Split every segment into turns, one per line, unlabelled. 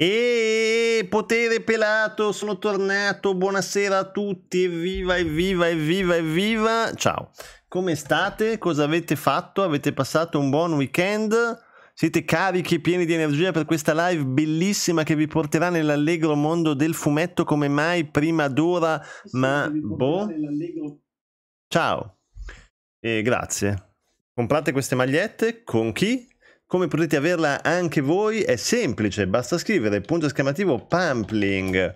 E potere pelato, sono tornato. Buonasera a tutti, evviva, evviva, evviva, evviva. Ciao, come state? Cosa avete fatto? Avete passato un buon weekend? Siete carichi e pieni di energia per questa live bellissima che vi porterà nell'allegro mondo del fumetto come mai prima d'ora, ma boh. Ciao, e grazie. Comprate queste magliette con chi? Come potete averla anche voi è semplice, basta scrivere punto esclamativo pampling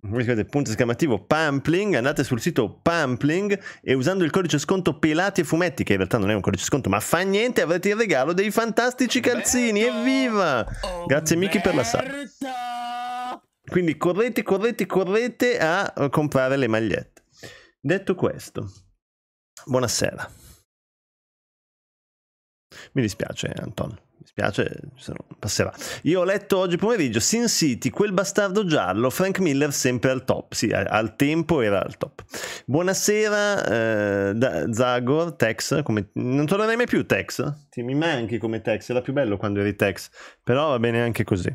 scrivete punto esclamativo Pampling, andate sul sito Pampling e usando il codice sconto Pelati e Fumetti, che in realtà non è un codice sconto, ma fa niente, avrete il regalo dei fantastici calzini, evviva! Grazie Miki per la sala. Quindi correte, correte, correte a comprare le magliette. Detto questo, buonasera. Mi dispiace, Anton. Mi dispiace, se passerà. Io ho letto oggi pomeriggio Sin City, quel bastardo giallo, Frank Miller sempre al top. Sì, al tempo era al top. Buonasera, eh, Zagor, Tex. Come... Non tornerai mai più, Tex? Ti mi manchi come Tex, era più bello quando eri Tex. Però va bene anche così.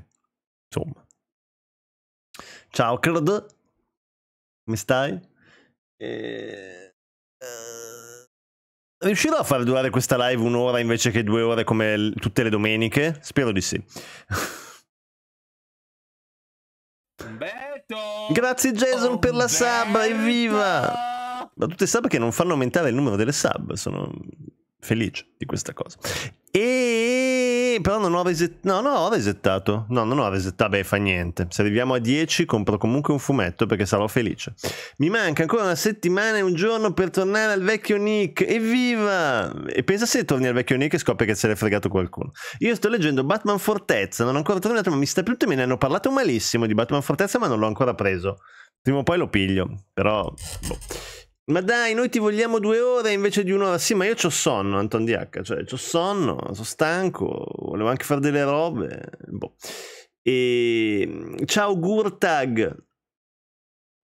Insomma. Ciao, Crod. Come stai? Eh... Uh... Riuscirò a far durare questa live un'ora invece che due ore come tutte le domeniche? Spero di sì. Umberto! Grazie Jason Umberto! per la sub, evviva! Da tutte sub che non fanno aumentare il numero delle sub, sono felice di questa cosa. E però non ho resettato. No, no, ho resettato. No, non ho resettato. Beh, fa niente. Se arriviamo a 10, compro comunque un fumetto perché sarò felice. Mi manca ancora una settimana e un giorno per tornare al vecchio Nick. Evviva! E pensa se torni al vecchio Nick e scopri che se l'è fregato qualcuno. Io sto leggendo Batman Fortezza. Non ho ancora tornato, ma mi sta più. Me ne hanno parlato malissimo di Batman Fortezza, ma non l'ho ancora preso. Prima o poi lo piglio. Però. Boh. Ma dai, noi ti vogliamo due ore invece di un'ora. Sì, ma io ho sonno, Anton DH. Cioè, ho sonno, sono stanco, volevo anche fare delle robe. Boh. E... Ehm, ciao Gurtag.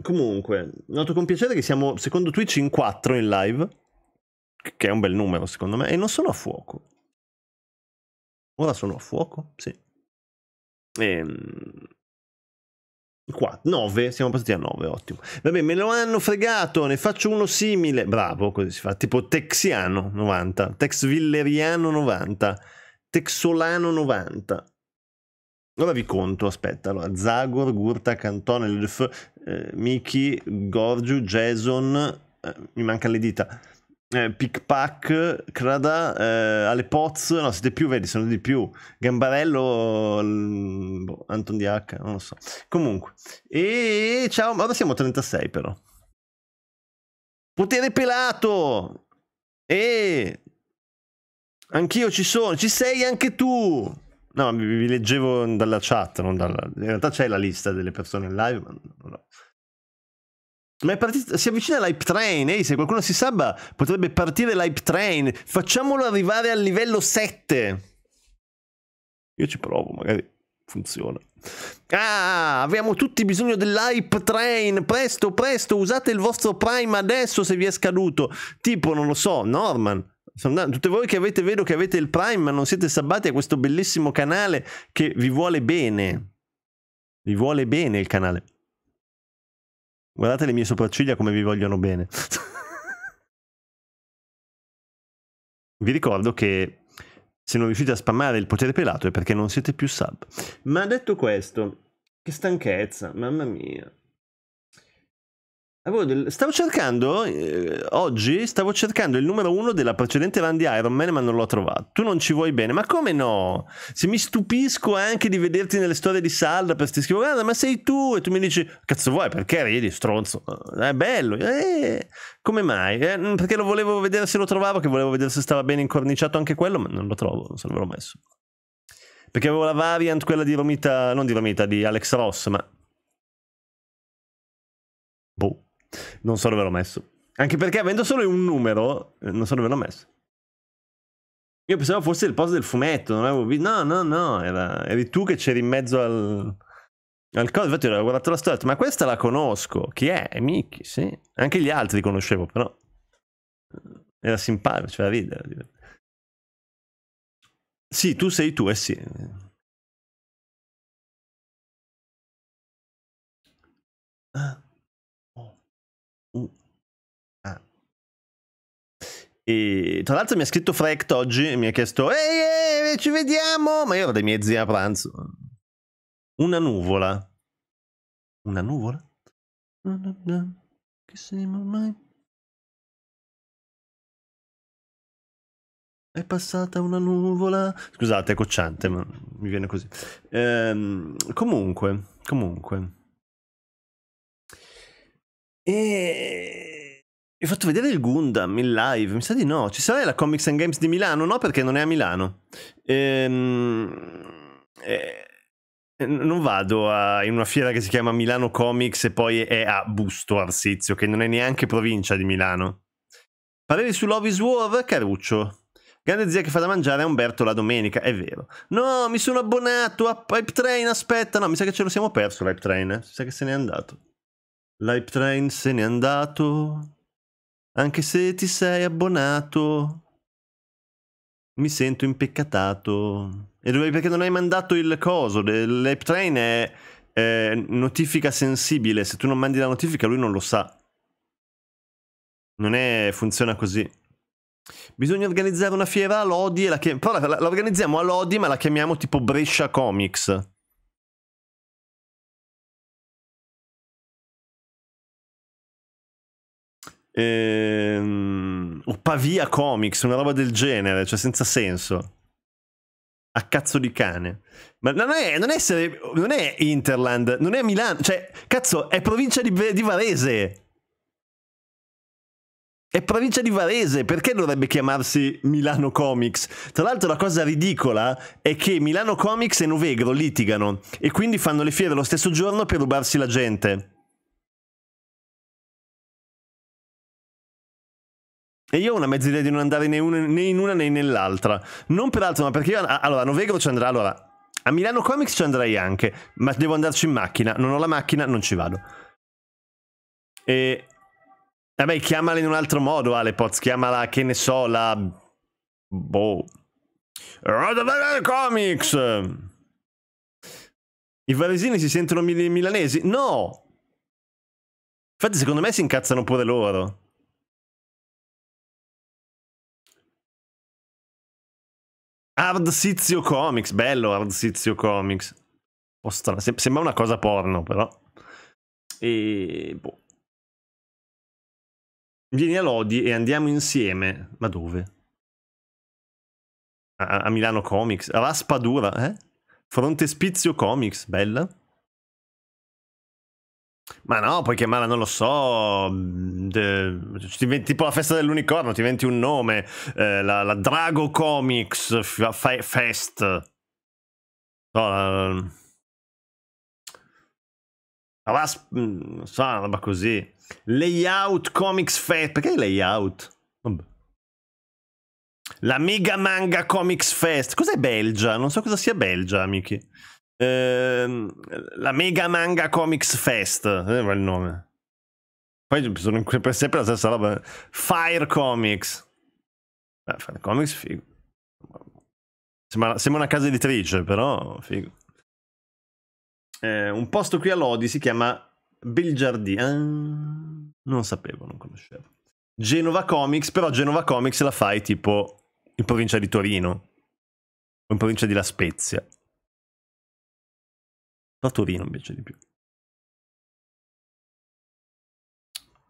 Comunque, noto con piacere che siamo, secondo Twitch, in quattro in live. Che è un bel numero, secondo me. E non sono a fuoco. Ora sono a fuoco? Sì. Ehm... Qua, 9, siamo passati a 9, ottimo. Vabbè, me lo hanno fregato, ne faccio uno simile. Bravo, così si fa. Tipo Texiano 90, Texvilleriano 90, Texolano 90. Ora vi conto, aspetta. Allora, Zagor, Gurta, Cantone, Elf, eh, Miki, Gorgiu, Jason. Eh, mi mancano le dita eh, Pickpack, Crada, eh, Ale Poz, no siete più, vedi, sono di più, Gambarello, l... boh, Anton DH, non lo so. Comunque, e ciao, ma ora siamo 36 però. Potere pelato! E... Anch'io ci sono, ci sei anche tu! No, vi leggevo dalla chat, non dalla... In realtà c'è la lista delle persone in live, ma... No. Ma è partito, si avvicina l'hype train, ehi, se qualcuno si sabba potrebbe partire l'hype train, facciamolo arrivare al livello 7. Io ci provo, magari funziona. Ah, abbiamo tutti bisogno dell'hype train, presto, presto, usate il vostro prime adesso se vi è scaduto. Tipo, non lo so, Norman, tutte voi che avete, vedo che avete il Prime, ma non siete sabbati a questo bellissimo canale che vi vuole bene. Vi vuole bene il canale. Guardate le mie sopracciglia come vi vogliono bene. vi ricordo che se non riuscite a spammare il potere pelato è perché non siete più sub. Ma detto questo, che stanchezza, mamma mia. Stavo cercando eh, oggi, stavo cercando il numero uno della precedente run di Iron Man, ma non l'ho trovato. Tu non ci vuoi bene, ma come no? Se mi stupisco anche di vederti nelle storie di Salda per ti scrivo, guarda, ma sei tu e tu mi dici, cazzo vuoi, perché ridi, stronzo? Eh, è bello, eh, come mai? Eh, mm, perché lo volevo vedere se lo trovavo, che volevo vedere se stava bene incorniciato anche quello, ma non lo trovo, non se l'avevo messo. Perché avevo la variant, quella di Romita, non di Romita, di Alex Ross, ma. Boh. Non so dove l'ho messo. Anche perché avendo solo un numero, eh, non so dove l'ho messo. Io pensavo fosse il posto del fumetto, non avevo visto. No, no, no, era... eri tu che c'eri in mezzo al. Al coso, infatti, ho guardato la storia, ma questa la conosco. Chi è? È Mickey, sì. Anche gli altri li conoscevo, però. Eh, era simpatico, faceva ridere. Sì, tu
sei tu, eh sì. Ah.
E tra l'altro mi ha scritto Frecht oggi e mi ha chiesto ehi, ehi, ci vediamo! Ma io ero dai miei zii a pranzo. Una nuvola.
Una nuvola? Che siamo mai?
È passata una nuvola. Scusate, è cocciante, ma mi viene così. Ehm, comunque, comunque. E hai fatto vedere il Gundam in live? Mi sa di no. Ci sarà la Comics and Games di Milano? No, perché non è a Milano. Ehm, eh, non vado a, in una fiera che si chiama Milano Comics e poi è a Busto Arsizio, che non è neanche provincia di Milano. Pareri su Love is War? Caruccio. Grande zia che fa da mangiare a Umberto la domenica, è vero. No, mi sono abbonato a Pipe Train, aspetta. No, mi sa che ce lo siamo perso l'Hype Train, eh? Mi sa che se n'è andato. L'Hype Train se n'è andato. Anche se ti sei abbonato, mi sento impeccatato. E dove, perché non hai mandato il coso? L'Ape Train è, è notifica sensibile. Se tu non mandi la notifica, lui non lo sa. Non è, funziona così. Bisogna organizzare una fiera a Lodi e la chiamiamo. Però la, la, la organizziamo a Lodi, ma la chiamiamo tipo Brescia Comics.
ehm,
o Pavia Comics, una roba del genere, cioè senza senso. A cazzo di cane. Ma non è, non è, essere, non è Interland, non è Milano, cioè, cazzo, è provincia di, di Varese. È provincia di Varese, perché dovrebbe chiamarsi Milano Comics? Tra l'altro la cosa ridicola è che Milano Comics e Novegro litigano e quindi fanno le fiere lo stesso giorno per rubarsi la gente. E io ho una mezza idea di non andare né, una, né in una né nell'altra. Non per altro, ma perché io... Ah, allora, a Novegro ci andrà... Allora, a Milano Comics ci andrei anche, ma devo andarci in macchina. Non ho la macchina, non ci vado. E... Vabbè, chiamala in un altro modo, Alepoz. Chiamala, che ne so, la... Boh. Comics! I varesini si sentono mil milanesi? No! Infatti, secondo me si incazzano pure loro.
Hard Sizio
Comics, bello Hard Sizio Comics. Ostra, oh, sembra una cosa porno, però. E boh. Vieni a Lodi e andiamo insieme. Ma dove? A, a Milano Comics. Raspadura, eh? Frontespizio Comics, bella. Ma no, puoi chiamarla, non lo so, mm, de, tipo la festa dell'unicorno, ti inventi un nome, eh, la, la, Drago Comics fe, Fest. No, la, la, mm, non so, una roba così. Layout Comics Fest, perché layout? Vabbè. La Mega Manga Comics Fest, cos'è Belgia? Non so cosa sia Belgia, amici. Ehm, la Mega Manga Comics Fest, eh, il nome. Poi sono sempre la stessa roba. Eh. Fire Comics. Beh, Fire Comics, figo. Sembra, sembra una casa editrice, però figo. Eh, un posto qui a Lodi si chiama Belgiardì. Ah, non sapevo, non conoscevo. Genova Comics, però Genova Comics la fai tipo in provincia di Torino o in provincia di La Spezia da Torino invece di più.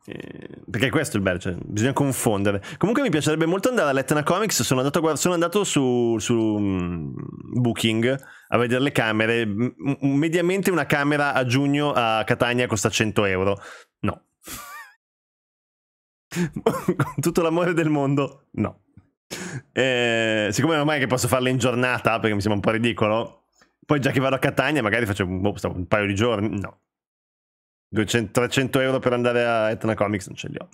Eh, perché questo è il bello, cioè, bisogna confondere. Comunque mi piacerebbe molto andare all'Etna Comics. Sono andato, guard- sono andato su, su um, Booking a vedere le camere. M- mediamente una camera a giugno a Catania costa 100 euro. No. Con tutto l'amore del mondo, no. Eh, siccome ormai che posso farle in giornata, perché mi sembra un po' ridicolo, poi già che vado a Catania magari faccio un, boh, un paio di giorni, no. 200, 300 euro per andare a Etna Comics non ce li ho.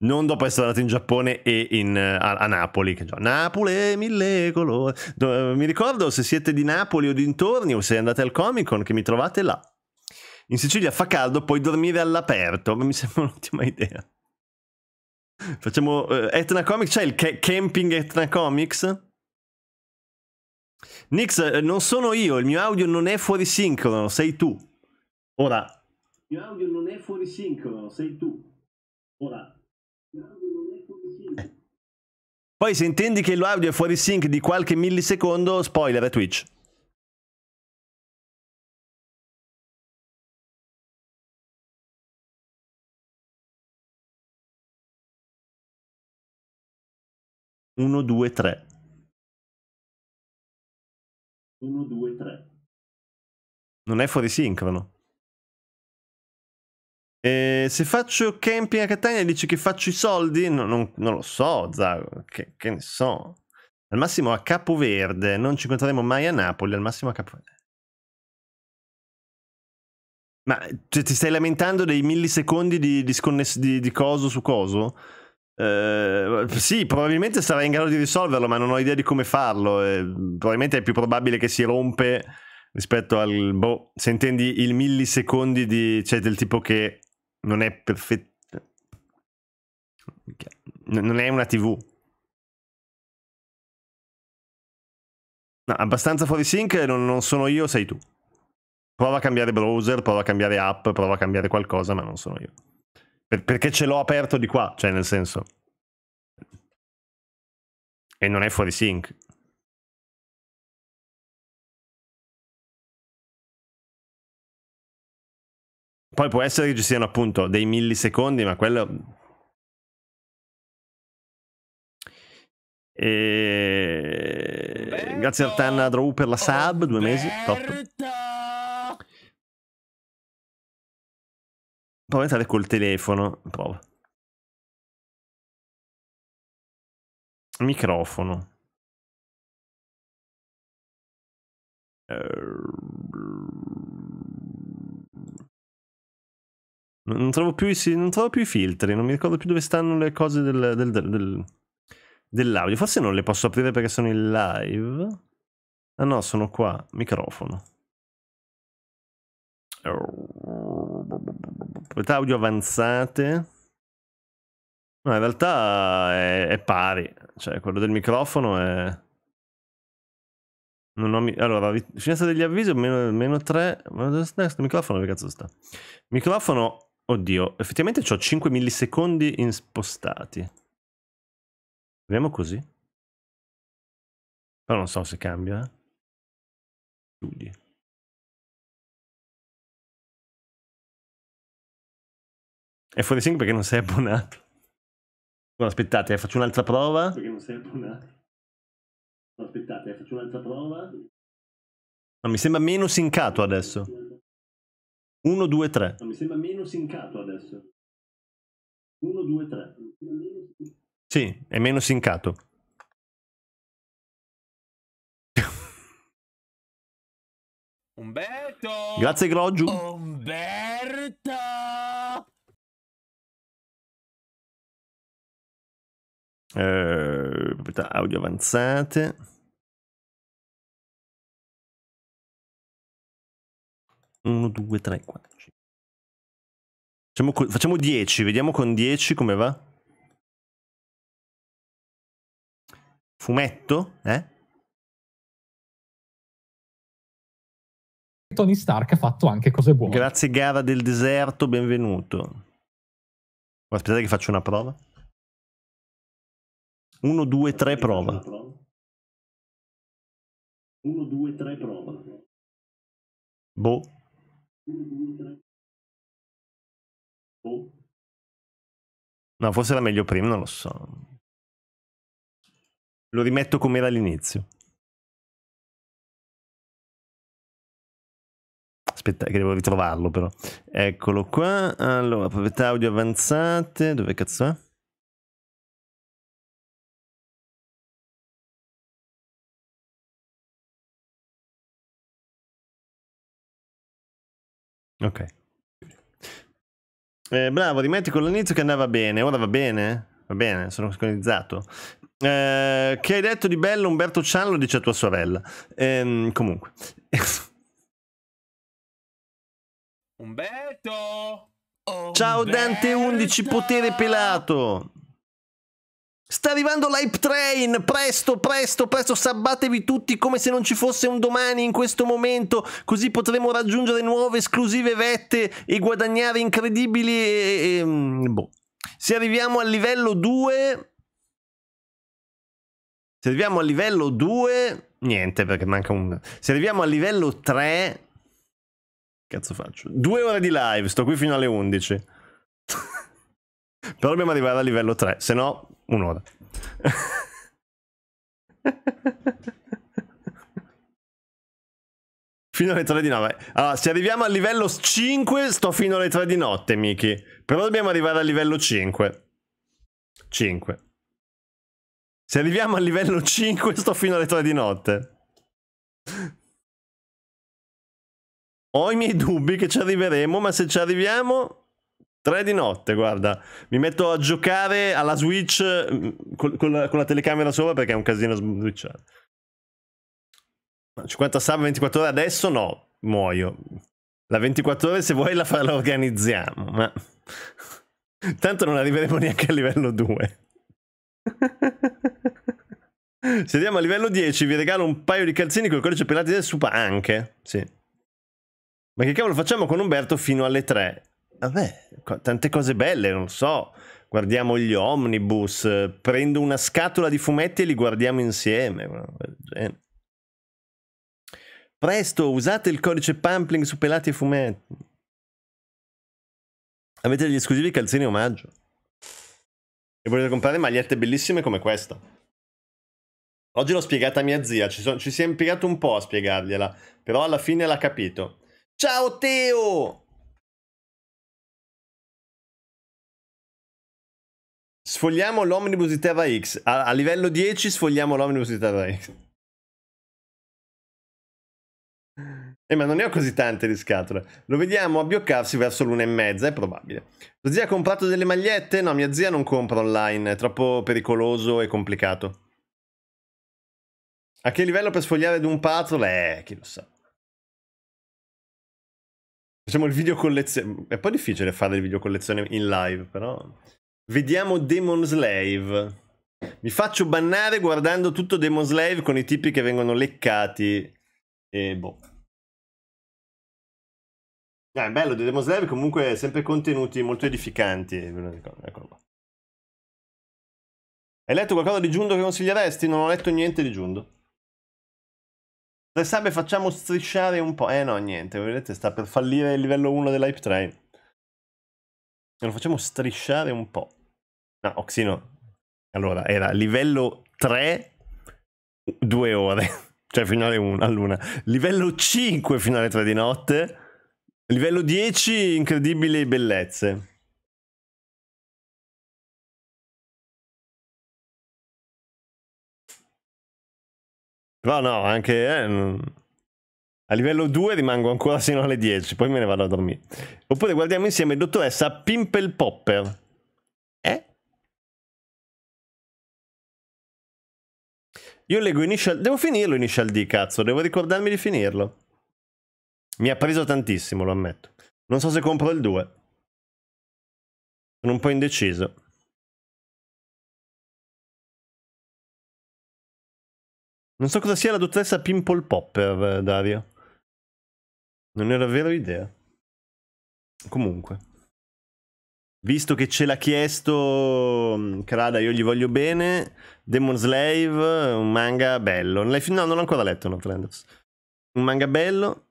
Non dopo essere andato in Giappone e in, a, a, Napoli, che Napoli, mille colori. Do, eh, mi ricordo se siete di Napoli o dintorni o se andate al Comic Con che mi trovate là. In Sicilia fa caldo, puoi dormire all'aperto, mi sembra un'ottima idea. Facciamo uh, Etna Comics, c'è il ca- camping Etna Comics? Nix, eh, non sono io, il mio audio non è fuori sincrono, sei tu. Ora. Il mio audio non è fuori sincrono, sei tu. Ora. Poi se intendi che l'audio è fuori sync di qualche millisecondo, spoiler a
Twitch. Uno, due, tre. 1, 2, 3.
Non è fuori sincrono. E eh, se faccio camping a Catania dici che faccio i soldi? No, non, non, lo so, Zago. che, che, ne so. Al massimo a Capoverde, non ci incontreremo mai a Napoli, al massimo a Capoverde. Ma cioè, ti stai lamentando dei millisecondi di, di, di, di coso su coso? Eh, sì, probabilmente sarà in grado di risolverlo, ma non ho idea di come farlo. Eh, probabilmente è più probabile che si rompe rispetto al boh, se intendi il millisecondi di cioè del tipo che non è perfetto non
è una tv no, abbastanza
fuori sync non, non, sono io sei tu prova a cambiare browser prova a cambiare app prova a cambiare qualcosa ma non sono io per, perché ce l'ho aperto di qua, cioè nel senso.
E non è fuori sync. Poi
può essere che ci siano appunto dei millisecondi, ma quello... E... Grazie a Tanna Drew per la sub, due mesi, Top.
Prova a entrare col telefono. Prova. Microfono.
Ehm. Non trovo, più, i, non trovo più i filtri, non mi ricordo più dove stanno le cose del, del, del, dell'audio. Forse non le posso aprire perché sono in live. Ah no, sono qua, microfono. Qualità audio avanzate. No, in realtà è, è, pari. Cioè, quello del microfono è... Non ho mi... Allora, finestra degli avvisi, meno, meno 3... Ma dove sta questo microfono? Che cazzo sta? Microfono... Oddio, effettivamente ho 5 millisecondi in spostati. Proviamo così. Però non so se cambia.
Chiudi. Eh. È fuori sync perché non sei abbonato. No, aspettate, eh,
faccio un'altra prova.
Perché non sei abbonato. No, aspettate, eh, faccio un'altra prova. No,
mi sembra meno sincato adesso. 1, 2, 3.
No, mi sembra meno sincato adesso. 1, 2, 3. Sì, è meno sincato. Umberto! Grazie Grogiu! Umberto! Eh, proprietà audio avanzate. Uno, due, tre, quattro. Facciamo, facciamo 10, vediamo con 10 come va. Fumetto, eh? Tony Stark ha fatto anche cose buone. Grazie Gara del Deserto, benvenuto. Aspettate che faccio una prova. 1, 2, 3, prova. 1, 2, 3, prova. Boh. 1, 2, 3. Boh. No, forse era meglio prima, non lo so. Lo rimetto come era all'inizio.
Aspetta, che devo ritrovarlo però. Eccolo qua. Allora, proprietà audio avanzate. Dove cazzo è? Ok. Eh, bravo, dimentico con l'inizio che andava bene, ora va bene? Va bene, sono sconizzato. Eh, che hai detto di bello Umberto Cian lo dice a tua sorella. Eh, comunque. Umberto! Ciao Dante11 potere pelato. Sta arrivando l'hype train, presto, presto, presto, sabbatevi tutti come se non ci fosse un domani in questo momento, così potremo raggiungere nuove esclusive vette e guadagnare incredibili... E, e, mm, boh. Se arriviamo al livello 2... Se arriviamo al livello 2... Niente, perché manca un... Se arriviamo al livello 3... Cazzo faccio? Due ore di live, sto qui fino alle 11. Però dobbiamo arrivare al livello 3, se no un'ora. Fino alle 3 di notte. Allora, se arriviamo al livello 5, sto fino alle 3 di notte, Miki. Però dobbiamo arrivare al livello 5. 5. Se arriviamo al livello 5, sto fino alle 3 di notte. Ho i miei dubbi che ci arriveremo, ma se ci arriviamo... 3 di notte, guarda. Mi metto a giocare alla Switch mm, col, col, con la telecamera sopra perché è un casino switchare. 50 sub 24 ore adesso no, muoio. La 24 ore se vuoi la, la organizziamo, ma... Tanto non arriveremo neanche a livello 2. se andiamo a livello 10 vi regalo un paio di calzini con il codice pelati del super anche, sì. Ma che cavolo facciamo con Umberto fino alle 3? vabbè, tante cose belle, non so, guardiamo gli omnibus, eh, prendo una scatola di fumetti e li guardiamo insieme. Presto, usate il codice Pampling su pelati e fumetti. Avete degli esclusivi calzini omaggio. E volete comprare magliette bellissime come questa. Oggi l'ho spiegata a mia zia, ci, so ci si è impiegato un po' a spiegargliela, però alla fine l'ha capito. Ciao Teo!
Sfogliamo l'omnibus di Terra
X. A, a livello 10 sfogliamo l'omnibus di Terra X. Eh, ma non ne ho così tante di scatole. Lo vediamo abbioccarsi verso l'una e mezza, è probabile. Tua zia ha comprato delle magliette? No, mia zia non compra online, è troppo pericoloso e complicato. A che livello per sfogliare ad un puzzle? Eh, chi lo sa. Facciamo il video collezione. È un po' difficile fare il video collezione in live, però. Vediamo Demon Slave. Mi faccio bannare guardando tutto Demon Slave con i tipi che vengono leccati. E boh. Ah, è bello, The Demon Slave comunque
sempre contenuti molto edificanti. Eccolo qua.
Hai letto qualcosa di giunto che consiglieresti? Non ho letto niente di giunto. Le sabbie facciamo strisciare un po'. Eh no, niente, vedete, sta per fallire il livello 1 dell'hype train e lo facciamo strisciare un po'. No, Oxino. Allora, era livello 3, 2 ore, cioè finale 1 all'una. Livello 5, finale 3 di notte. Livello 10, incredibili
bellezze. Però no, anche... Eh,
a livello 2 rimango ancora sino alle 10, poi me ne vado a dormire. Oppure guardiamo insieme dottoressa Pimple Popper. Eh? Io leggo Initial... Devo finirlo Initial D, cazzo. Devo ricordarmi di finirlo. Mi ha preso tantissimo, lo ammetto. Non so se compro il 2.
Sono un po' indeciso. Non so cosa sia la dottoressa Pimple Popper,
eh, Dario. Non era vero idea. Comunque. Visto che ce l'ha chiesto mm, Crada, io gli voglio bene. Demon Slave, un manga bello. No, non l'ho ancora letto, Northlanders.
Un manga bello.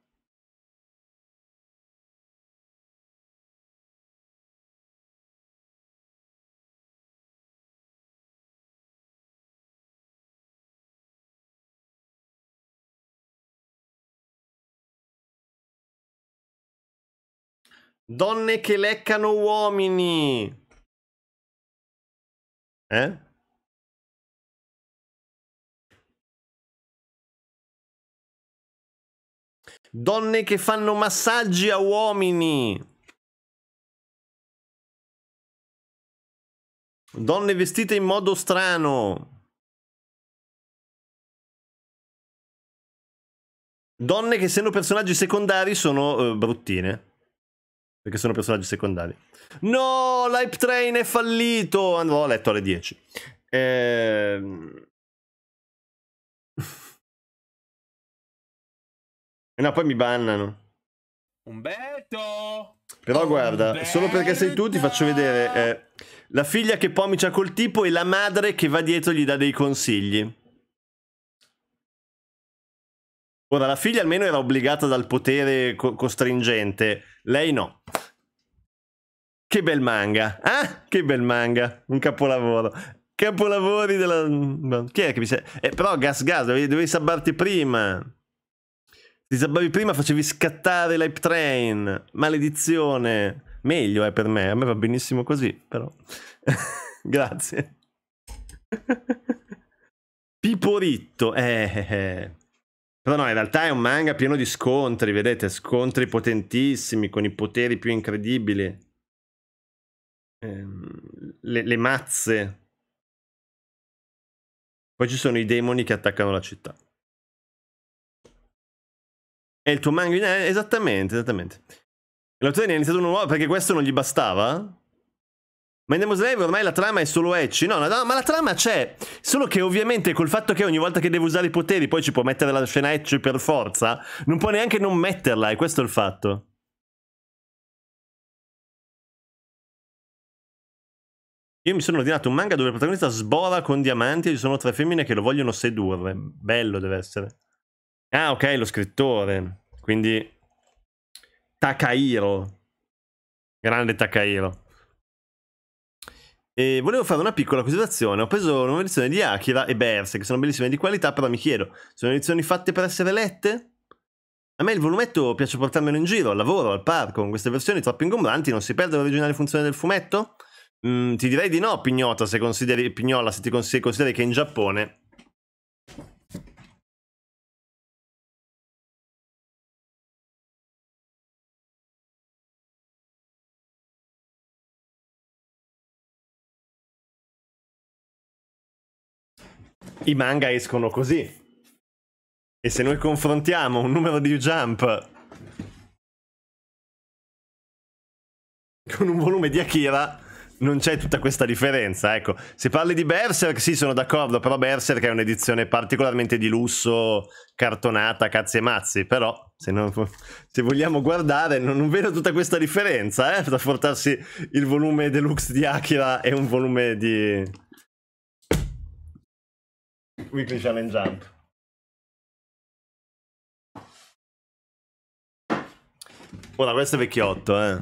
Donne che leccano uomini. Eh? Donne che fanno massaggi a uomini. Donne vestite in modo strano.
Donne che essendo personaggi secondari sono eh, bruttine. Perché sono personaggi secondari. No, l'hype train è fallito! Andrò a letto alle 10. Ehm... no, poi mi bannano.
Umberto! Però guarda,
Umberto! solo perché sei tu ti faccio vedere eh, la figlia che pomicia col tipo e la madre che va dietro gli dà dei consigli. Ora, la figlia almeno era obbligata dal potere co- costringente, lei no. Che bel manga, eh? che bel manga, un capolavoro. Capolavori della... Chi è che mi sei... Eh, però Gas Gas, dovevi, dovevi sabbarti prima. Ti sabbavi prima, facevi scattare l'hype train. Maledizione. Meglio è eh, per me, a me va benissimo così, però. Grazie. Piporitto, eh, eh, eh. Però no, in realtà è un manga pieno di scontri, vedete, scontri potentissimi, con i poteri più incredibili. Ehm, le, le mazze.
Poi ci sono i demoni che attaccano la città.
E il tuo manga... Eh, esattamente, esattamente. L'autore ne ha iniziato uno nuovo perché questo non gli bastava? Ma in Demon's Slave ormai la trama è solo Ecci. No, no, no, ma la trama c'è. Solo che ovviamente col fatto che ogni volta che devo usare i poteri poi ci può mettere la scena Ecci per forza, non può neanche non metterla, e questo è il fatto. Io mi sono ordinato un manga dove il protagonista sbora con diamanti e ci sono tre femmine che lo vogliono sedurre. Bello deve essere. Ah, ok, lo scrittore. Quindi... Takahiro. Grande Takahiro. E volevo fare una piccola considerazione. Ho preso nuove edizioni di Akira e Berse, che sono bellissime di qualità, però mi chiedo, sono edizioni fatte per essere lette? A me il volumetto piace portarmelo in giro, al lavoro, al parco, con queste versioni troppo ingombranti non si perde l'originale funzione del fumetto? Mm, ti direi di no, Pignota, se consideri, Pignola, se ti consideri che in Giappone
i manga escono così. E se noi confrontiamo
un numero di Jump con un volume di Akira, non c'è tutta questa differenza, ecco. Se parli di Berserk, sì, sono d'accordo, però Berserk è un'edizione particolarmente di lusso, cartonata, cazzi e mazzi, però se, non, se vogliamo guardare non, non, vedo tutta questa differenza, eh, tra portarsi il volume deluxe di Akira e un volume di
Weekly Challenge Jump. Ora, questo è vecchiotto, eh.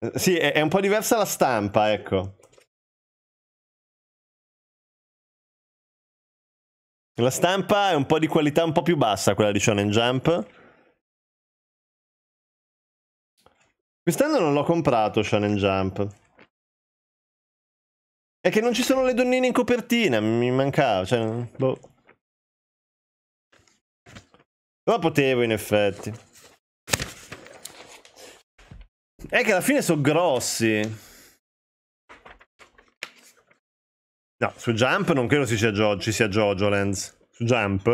eh. Sì, è, è un po' diversa la stampa, ecco. La stampa è un po' di qualità un po' più bassa, quella di Shonen Jump.
Quest'anno non l'ho comprato Shonen Jump. È che non ci sono le donnine in copertina, mi mancava, cioè... Boh. Però potevo in effetti. È che alla fine sono grossi. No, su Jump non credo ci sia, jo ci sia Jojo Lens. Su Jump?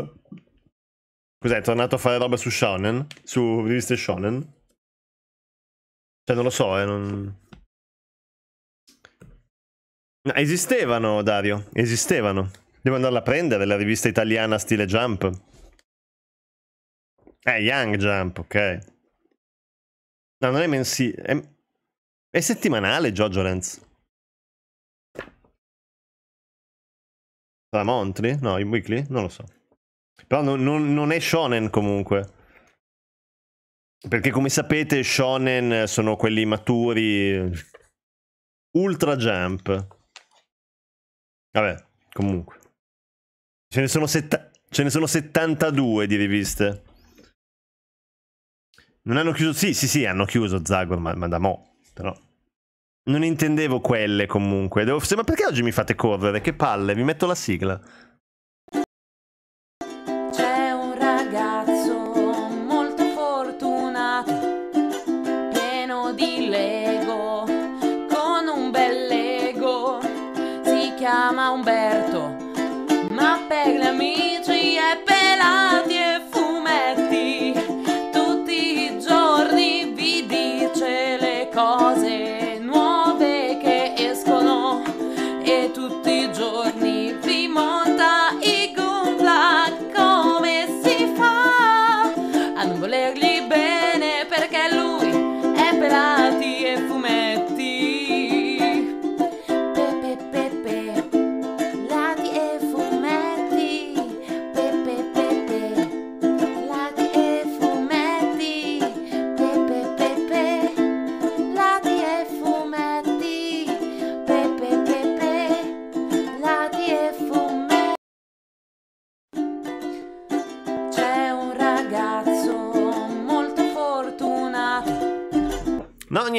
Cos'è, è tornato a fare roba su Shonen? Su riviste Shonen? Cioè, non lo so, eh, non... Esistevano, Dario, esistevano. Devo andarla a prendere, la rivista italiana stile Jump. Eh, Young Jump, ok. No, non
è mensile. È... è, settimanale, Giorgio Lenz.
La Montri? No, i weekly? Non lo so. Però non, non, non è shonen comunque. Perché come sapete shonen sono quelli maturi. Ultra Jump. Vabbè, comunque. Ce ne sono, setta- ce ne sono 72 di riviste. Non hanno chiuso... Sì, sì, sì, hanno chiuso Zagor, ma, ma da mo', però... Non intendevo quelle comunque. Devo... Ma perché oggi mi fate correre? Che palle, vi metto la sigla. bad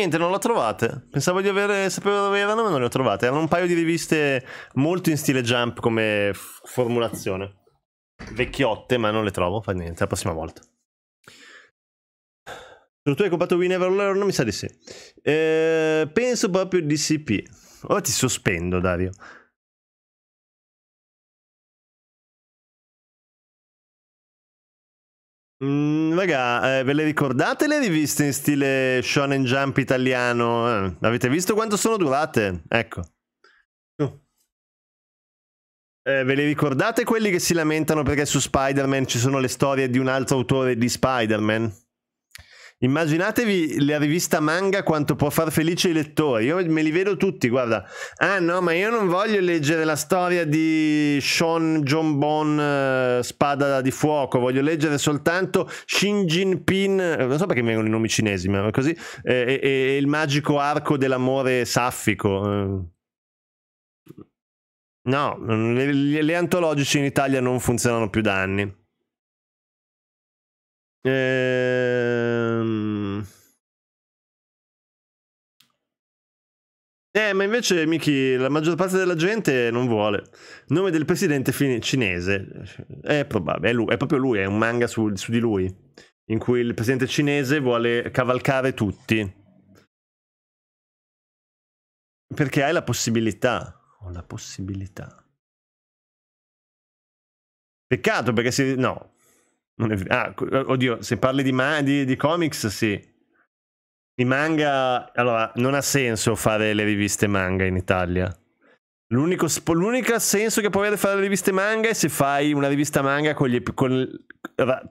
niente, non l'ho trovate. Pensavo di avere, sapevo dove erano, ma non le ho trovate. Erano un paio di riviste molto in stile jump come formulazione. Vecchiotte, ma non le trovo, fa niente, la prossima volta. Se tu hai comprato We Never Learn, mi sa di sì. Eh, penso proprio di CP. Ora ti sospendo, Dario. Mm, raga, eh, ve le ricordate le riviste in stile Shonen Jump italiano? Eh, avete visto quanto sono durate? Ecco. Uh. Eh, ve le ricordate quelli che si lamentano perché su Spider-Man ci sono le storie di un altro autore di Spider-Man? Immaginatevi la rivista manga quanto può far felice i lettori. Io me li vedo tutti, guarda. Ah no, ma io non voglio leggere la storia di Sean John Bon uh, eh, Spada di Fuoco, voglio leggere soltanto Shin Jinping, eh, non so perché mi vengono i nomi cinesi, ma così, eh, e, e, e il magico arco dell'amore saffico. No, le, le antologici in Italia non funzionano più da anni. Ehm. Eh, ma invece, Miki, la maggior parte della gente non vuole. Nome del presidente fine- cinese. È probabile, è, lui, è, proprio lui, è un manga su, su, di lui. In cui il presidente cinese vuole cavalcare tutti. Perché hai la possibilità.
Ho la possibilità. Peccato perché si... No.
Ah, oddio, se parli di, ma- di, di comics, sì. I manga, allora, non ha senso fare le riviste manga in Italia. L'unico, l'unico senso che può avere fare le riviste manga è se fai una rivista manga con gli, con,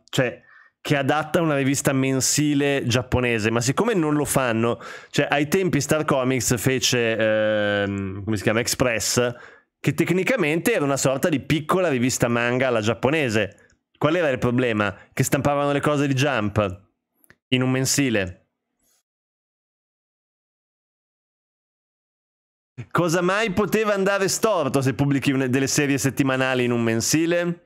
cioè, che adatta una rivista mensile giapponese, ma siccome non lo fanno, cioè ai tempi Star Comics fece, ehm, come si chiama, Express, che tecnicamente era una sorta di piccola rivista manga alla giapponese Qual era il problema? Che stampavano le cose di Jump in un mensile.
Cosa mai poteva andare
storto se pubblichi delle serie settimanali in un mensile?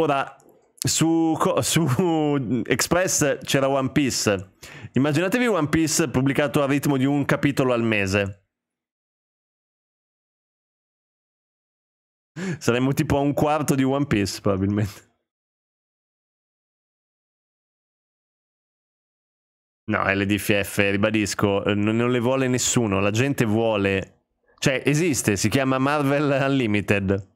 Ora, su, su Express c'era One Piece. Immaginatevi One Piece pubblicato al ritmo di un capitolo al mese. Saremmo tipo a un quarto di One Piece, probabilmente.
No, LDFF,
ribadisco, non le vuole nessuno, la gente vuole... Cioè, esiste, si chiama Marvel Unlimited.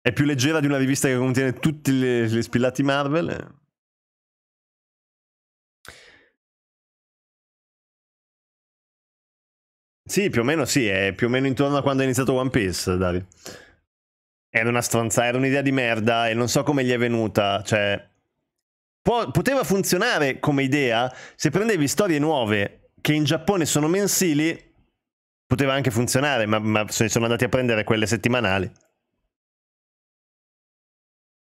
È più leggera di una rivista che contiene tutti gli spillati Marvel. Sì, più o meno sì, è più o meno intorno a quando è iniziato One Piece, Davi. Era una stronzata, era un'idea di merda e non so come gli è venuta, cioè... Po- poteva funzionare come idea se prendevi storie nuove che in Giappone sono mensili, poteva anche funzionare, ma, ma se ne sono andati a prendere quelle settimanali.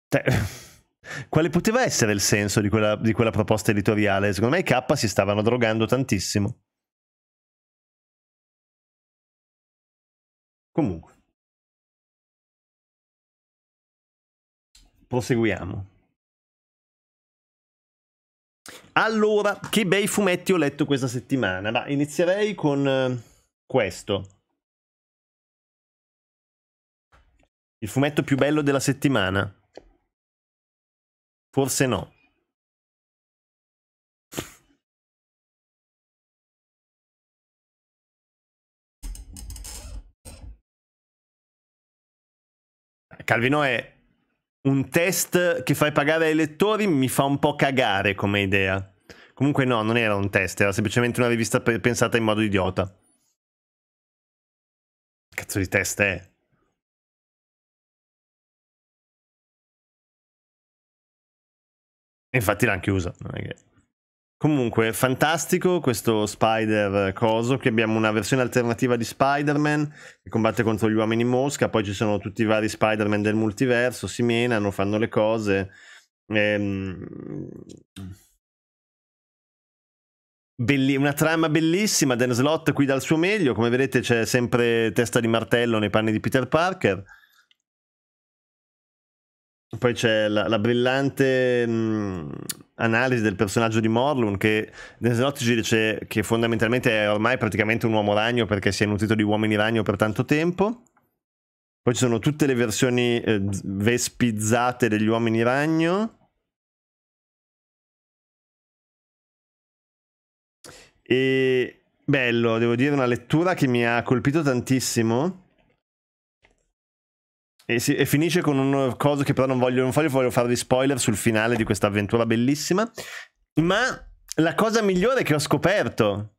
Cioè... Quale poteva essere il senso di quella, di quella proposta editoriale? Secondo me i K si stavano drogando tantissimo.
Comunque. Proseguiamo.
Allora, che bei fumetti ho letto questa settimana. Ma inizierei con eh, questo.
Il fumetto più bello della settimana. Forse no.
Calvino è un test che fai pagare ai lettori, mi fa un po' cagare come idea. Comunque no, non era un test, era semplicemente una rivista pensata in modo idiota. Che Cazzo di test è? Infatti l'hanno chiusa, non è che... Comunque, fantastico questo Spider coso, che abbiamo una versione alternativa di Spider-Man che combatte contro gli uomini mosca, poi ci sono tutti i vari Spider-Man del multiverso, si menano, fanno le cose. Ehm... Belli- una trama bellissima, Dan Slot qui dal suo meglio, come vedete c'è sempre testa di martello nei panni di Peter Parker. Poi c'è la, la brillante mh, mm, analisi del personaggio di Morlun che Denzelot ci dice che fondamentalmente è ormai praticamente un uomo ragno perché si è nutrito di uomini ragno per tanto tempo. Poi ci sono tutte le versioni eh, vespizzate degli uomini ragno.
E
bello, devo dire, una lettura che mi ha colpito tantissimo e, si, e, finisce con una eh, cosa che però non voglio, non voglio, voglio farvi spoiler sul finale di questa avventura bellissima. Ma la cosa migliore che ho scoperto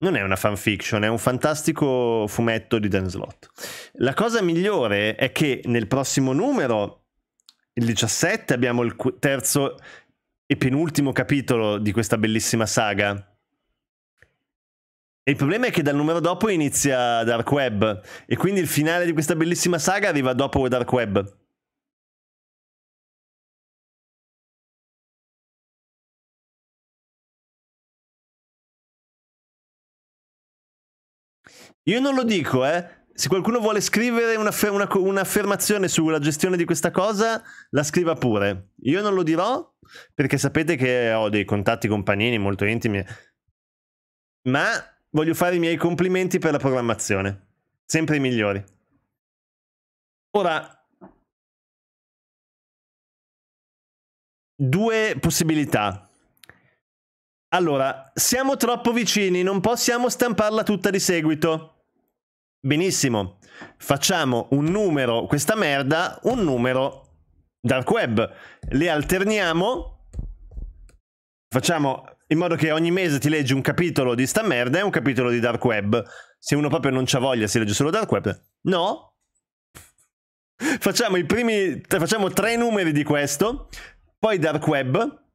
non è una fanfiction, è un fantastico fumetto di Dan Slott. La cosa migliore è che nel prossimo numero, il 17, abbiamo il terzo e penultimo capitolo di questa bellissima saga il problema è che dal numero dopo inizia Dark Web. E quindi il finale di questa bellissima saga arriva dopo Dark Web. Io non lo dico, eh. Se qualcuno vuole scrivere un'affermazione una, una sulla gestione di questa cosa, la scriva pure. Io non lo dirò, perché sapete che ho dei contatti con Panini molto intimi. Ma voglio fare i miei complimenti per la programmazione. Sempre i migliori. Ora, due possibilità. Allora, siamo troppo vicini, non possiamo stamparla tutta di seguito. Benissimo, facciamo un numero, questa merda, un numero dark web. Le alterniamo, facciamo in modo che ogni mese ti leggi un capitolo di sta merda e un capitolo di dark web. Se uno proprio non c'ha voglia, si legge solo dark web. No. facciamo i primi. Facciamo tre numeri di questo, poi dark web.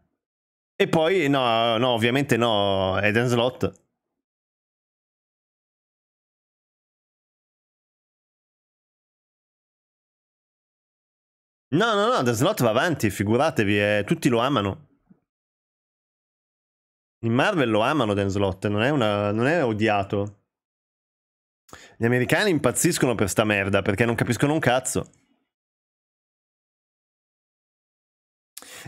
E poi, no, no, ovviamente no, Eden Slot.
No, no, no, The Slot va avanti, figuratevi,
eh, tutti lo amano. In Marvel lo amano Dan Slot, non è, una, non è odiato. Gli americani impazziscono per sta merda perché non capiscono un cazzo.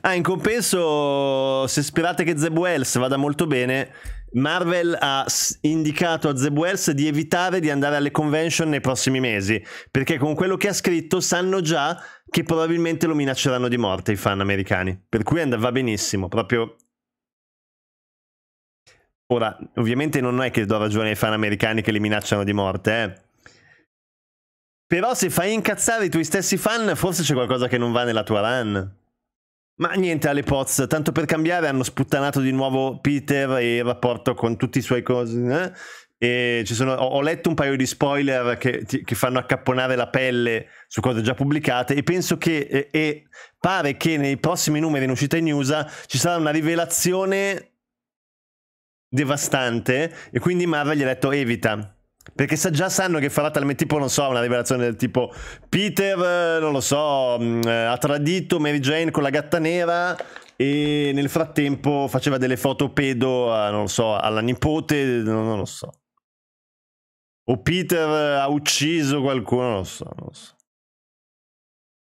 Ah, in compenso, se sperate che Zeb Wells vada molto bene, Marvel ha indicato a Zeb Wells di evitare di andare alle convention nei prossimi mesi, perché con quello che ha scritto sanno già che probabilmente lo minacceranno di morte i fan americani. Per cui va benissimo, proprio Ora, ovviamente non è che do ragione ai fan americani che li minacciano di morte, eh. Però se fai incazzare i tuoi stessi fan, forse c'è qualcosa che non va nella tua run. Ma niente, alle pozze, tanto per cambiare hanno sputtanato di nuovo Peter e il rapporto con tutti i suoi cosi. Eh? E sono, ho, ho, letto un paio di spoiler che, ti, che, fanno accapponare la pelle su cose già pubblicate e penso che e, e pare che nei prossimi numeri in uscita in USA ci sarà una rivelazione devastante e quindi Marvel gli ha detto evita. Perché sa, già sanno che farà talmente tipo, non so, una rivelazione del tipo Peter, eh, non lo so, mm, eh, ha tradito Mary Jane con la gatta nera e nel frattempo faceva delle foto pedo, a, non lo so, alla nipote, non, non lo so. O Peter eh, ha ucciso qualcuno, non lo so, non lo so.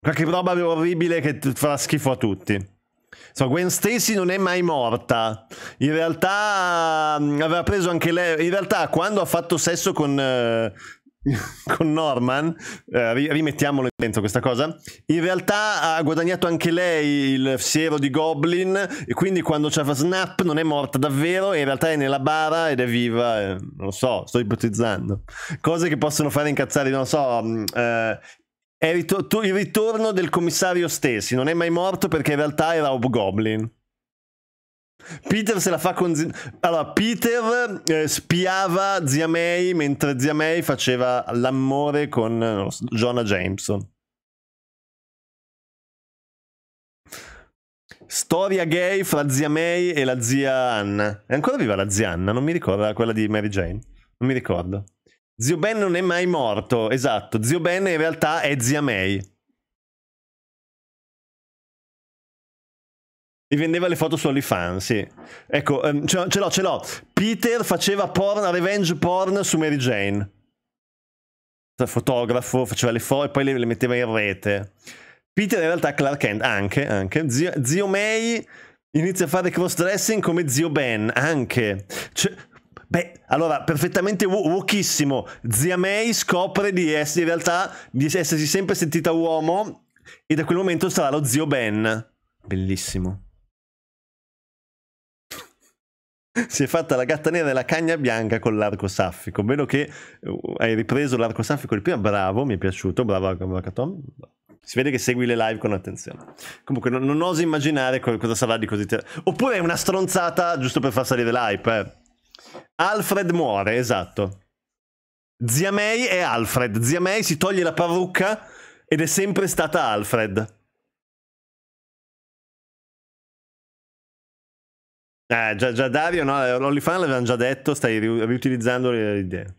Qualche roba orribile che farà schifo a tutti. Insomma, Gwen Stacy non è mai morta. In realtà mm, aveva preso anche lei. In realtà, quando ha fatto sesso con, eh, con Norman, eh, rimettiamolo dentro questa cosa. In realtà ha guadagnato anche lei il siero di Goblin. E quindi quando c'è Snap non è morta davvero. in realtà è nella bara ed è viva. Eh, non lo so, sto ipotizzando. Cose che possono fare incazzare, non lo so. Mm, eh, è il ritorno del commissario Stessi. Non è mai morto perché in realtà era Hobgoblin. Peter se la fa con... Allora, Peter eh, spiava zia May mentre zia May faceva l'amore con eh, no, Jonah Jameson. Storia gay fra zia May e la zia Anna. È ancora viva la zia Anna? Non mi ricordo, quella di Mary Jane. Non mi ricordo. Zio Ben non è mai morto, esatto. Zio Ben in realtà è zia May. E vendeva le foto su OnlyFans, sì. Ecco, um, ce l'ho, ce l'ho. Peter faceva porn, revenge porn su Mary Jane. Cioè, fotografo, faceva le foto e poi le, le, metteva in rete. Peter in realtà è Clark Kent, anche, anche. Zio, zio May inizia a fare crossdressing come zio Ben, anche. C cioè, Beh, allora, perfettamente wokissimo. Zia May scopre di essere in realtà, di essersi sempre sentita uomo e da quel momento sarà lo zio Ben. Bellissimo. si è fatta la gatta nera e la cagna bianca con l'arco saffico. Vedo che eh, hai ripreso l'arco saffico di prima. Bravo, mi è piaciuto. Bravo, Katom. Si vede che segui le live con attenzione. Comunque, non, non oso immaginare cosa sarà di così. Ter- Oppure è una stronzata giusto per far salire l'hype, eh. Alfred muore, esatto. Zia May è Alfred. Zia May si toglie la parrucca ed è sempre stata Alfred. Eh, già, già Dario, no, eh, l'Olifan l'avevano già detto, stai ri riutilizzando le idee.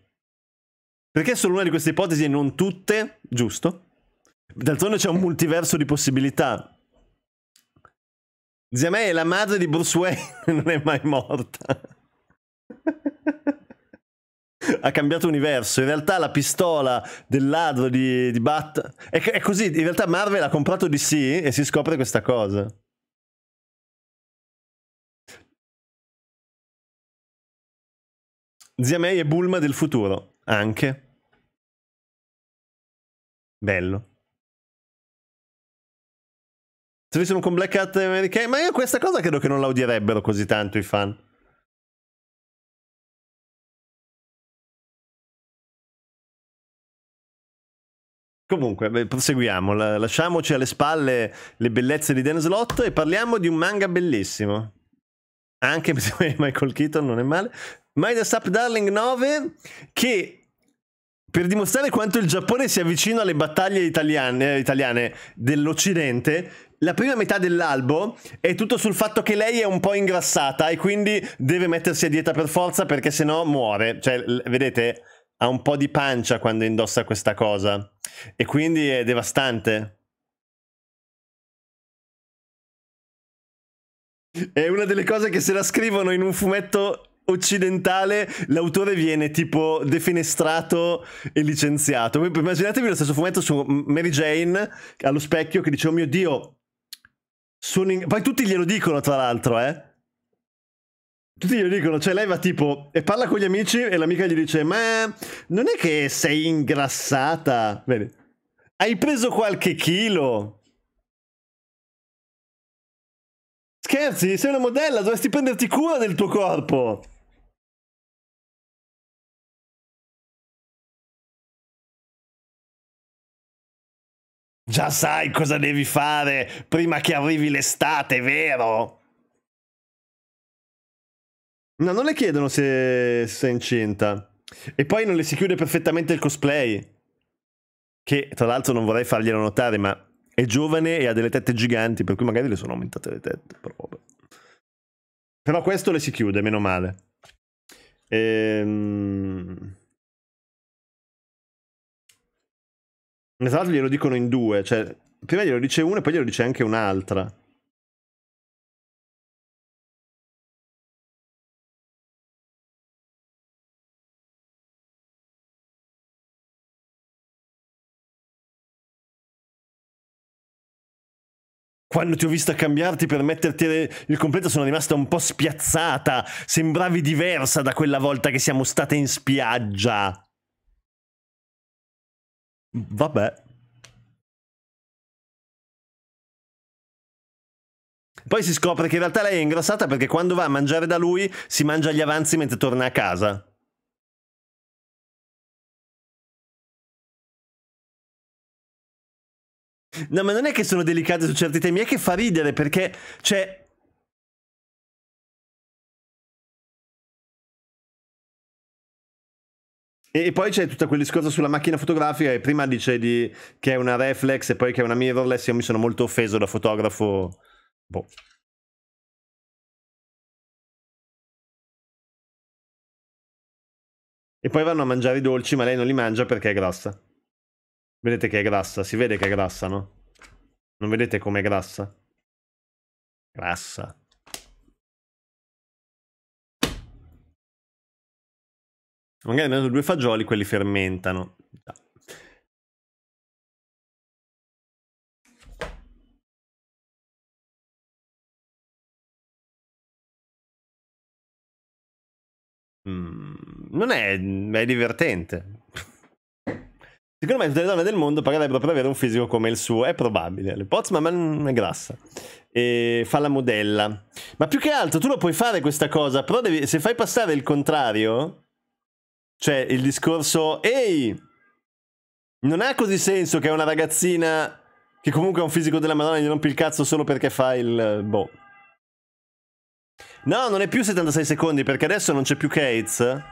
Perché solo una di queste ipotesi e non tutte, giusto? D'altronde c'è un multiverso di possibilità. Zia May è la madre di Bruce Wayne, non è mai morta. ha cambiato universo. In realtà la pistola del ladro di, di Bat... È, è, così, in realtà Marvel ha comprato DC e si scopre questa cosa.
Zia May è Bulma del futuro, anche. Bello. Se avessimo con Black Hat americani... Ma io questa cosa credo che non la odierebbero così tanto i fan.
Comunque, beh, proseguiamo, la, lasciamoci alle spalle le bellezze di Dan Slott e parliamo di un manga bellissimo. Anche se Michael Keaton non è male. Maida Sap Darling 9 che per dimostrare quanto il Giappone sia vicino alle battaglie italiane, eh, italiane dell'Occidente, la prima metà dell'albo è tutto sul fatto che lei è un po' ingrassata e quindi deve mettersi a dieta per forza perché sennò muore. Cioè, vedete, ha un po' di pancia quando indossa questa cosa e quindi è devastante. È una delle cose che se la scrivono in un fumetto occidentale l'autore viene tipo defenestrato e licenziato. Immaginatevi lo stesso fumetto su Mary Jane allo specchio che dice oh mio dio, sono in... poi tutti glielo dicono tra l'altro eh tutti glielo dicono, cioè lei va tipo e parla con gli amici e l'amica gli dice ma non è che sei ingrassata? Vedi? Hai preso qualche chilo?
Scherzi, sei una modella, dovresti prenderti cura del tuo corpo. Già sai cosa devi fare prima che arrivi l'estate, vero?
No, non le chiedono se, se è incinta. E poi non le si chiude perfettamente il cosplay. Che tra l'altro non vorrei farglielo notare, ma è giovane e ha delle tette giganti, per cui magari le sono aumentate le tette. Però, però questo le si chiude, meno male. Ehm... Tra l'altro glielo dicono in due, cioè prima glielo dice uno e poi glielo dice anche un'altra. quando ti ho visto cambiarti per metterti il completo sono rimasta un po' spiazzata. Sembravi diversa da quella volta che siamo state in spiaggia. Vabbè. Poi si scopre che in realtà lei è ingrassata perché quando va a mangiare da lui si mangia gli avanzi mentre torna a
casa. No, ma non è che sono delicate su certi temi, è che fa ridere perché, cioè,
E, poi c'è tutto quel discorso sulla macchina fotografica e prima dice di, che è una reflex e poi che è una mirrorless. Io mi sono molto offeso da fotografo. Boh. E poi vanno a mangiare i dolci, ma lei non li mangia perché è grassa. Vedete che è grassa? Si vede che è grassa, no? Non vedete com'è grassa?
Grassa. Magari dando due fagioli quelli fermentano. Mm,
non è, è divertente. Secondo me tutte le donne del mondo pagherebbero per avere un fisico come il suo, è probabile. Le Potsman è grassa. E fa la modella. Ma più che altro tu lo puoi fare questa cosa, però devi, se fai passare il contrario, cioè il discorso, ehi, non ha così senso che una ragazzina che comunque ha un fisico della Madonna gli rompi il cazzo solo perché fa il... boh. No, non è più 76 secondi perché adesso non c'è più Cates.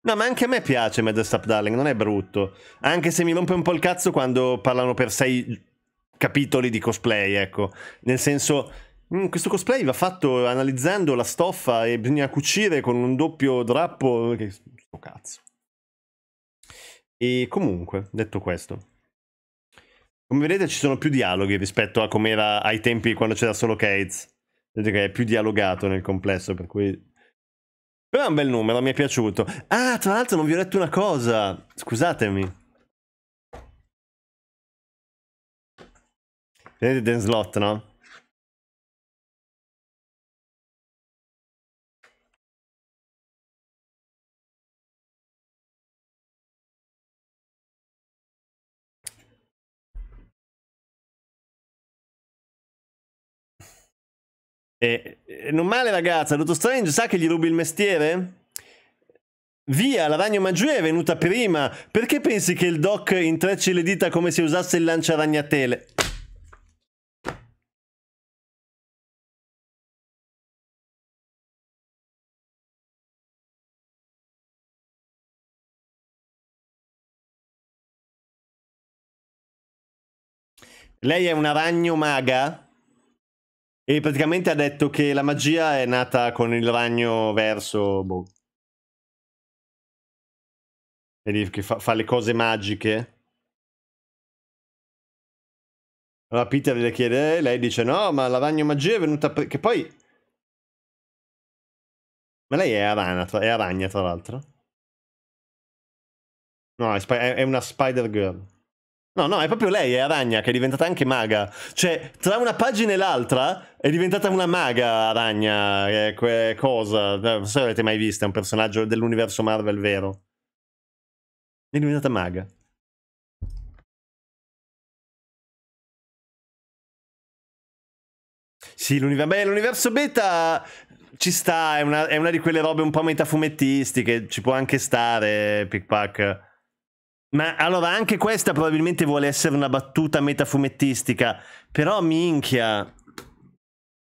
No, ma anche a me piace Mad Darling, non è brutto. Anche se mi rompe un po' il cazzo quando parlano per sei capitoli di cosplay, ecco. Nel senso, mm, questo cosplay va fatto analizzando la stoffa e bisogna cucire con un doppio drappo. Che sto cazzo. E comunque, detto questo, come vedete ci sono più dialoghi rispetto a come era ai tempi quando c'era solo Cates. Vedete che è più dialogato nel complesso, per cui però è un bel numero, mi è piaciuto. Ah, tra l'altro non vi ho detto una cosa. Scusatemi.
Vedete Den Slot, no?
E, e non male ragazza, Dottor Strange sa che gli rubi il mestiere? Via, la ragno maggiore è venuta prima. Perché pensi che il doc intrecci le dita come se usasse il lancia ragnatele? Lei è una ragno maga? E praticamente ha detto che la magia è nata con il ragno verso... Boh. Vedi che fa, fa le cose magiche. Allora Peter le chiede, eh, lei dice no, ma la ragno magia è venuta... Che poi... Ma lei è arana, tra... è aragna tra l'altro? No, è, è una Spider Girl. No, no, è proprio lei, è Aragna, che è diventata anche maga. Cioè, tra una pagina e l'altra è diventata una maga Aragna, è que- cosa. Eh, non so se l'avete mai vista, è un personaggio dell'universo Marvel vero.
È diventata maga.
Sì, l'universo beta ci sta, è una, è una, di quelle robe un po' metafumettistiche, ci può anche stare, Pickpack. Ma allora anche questa probabilmente vuole essere una battuta metafumettistica, però minchia.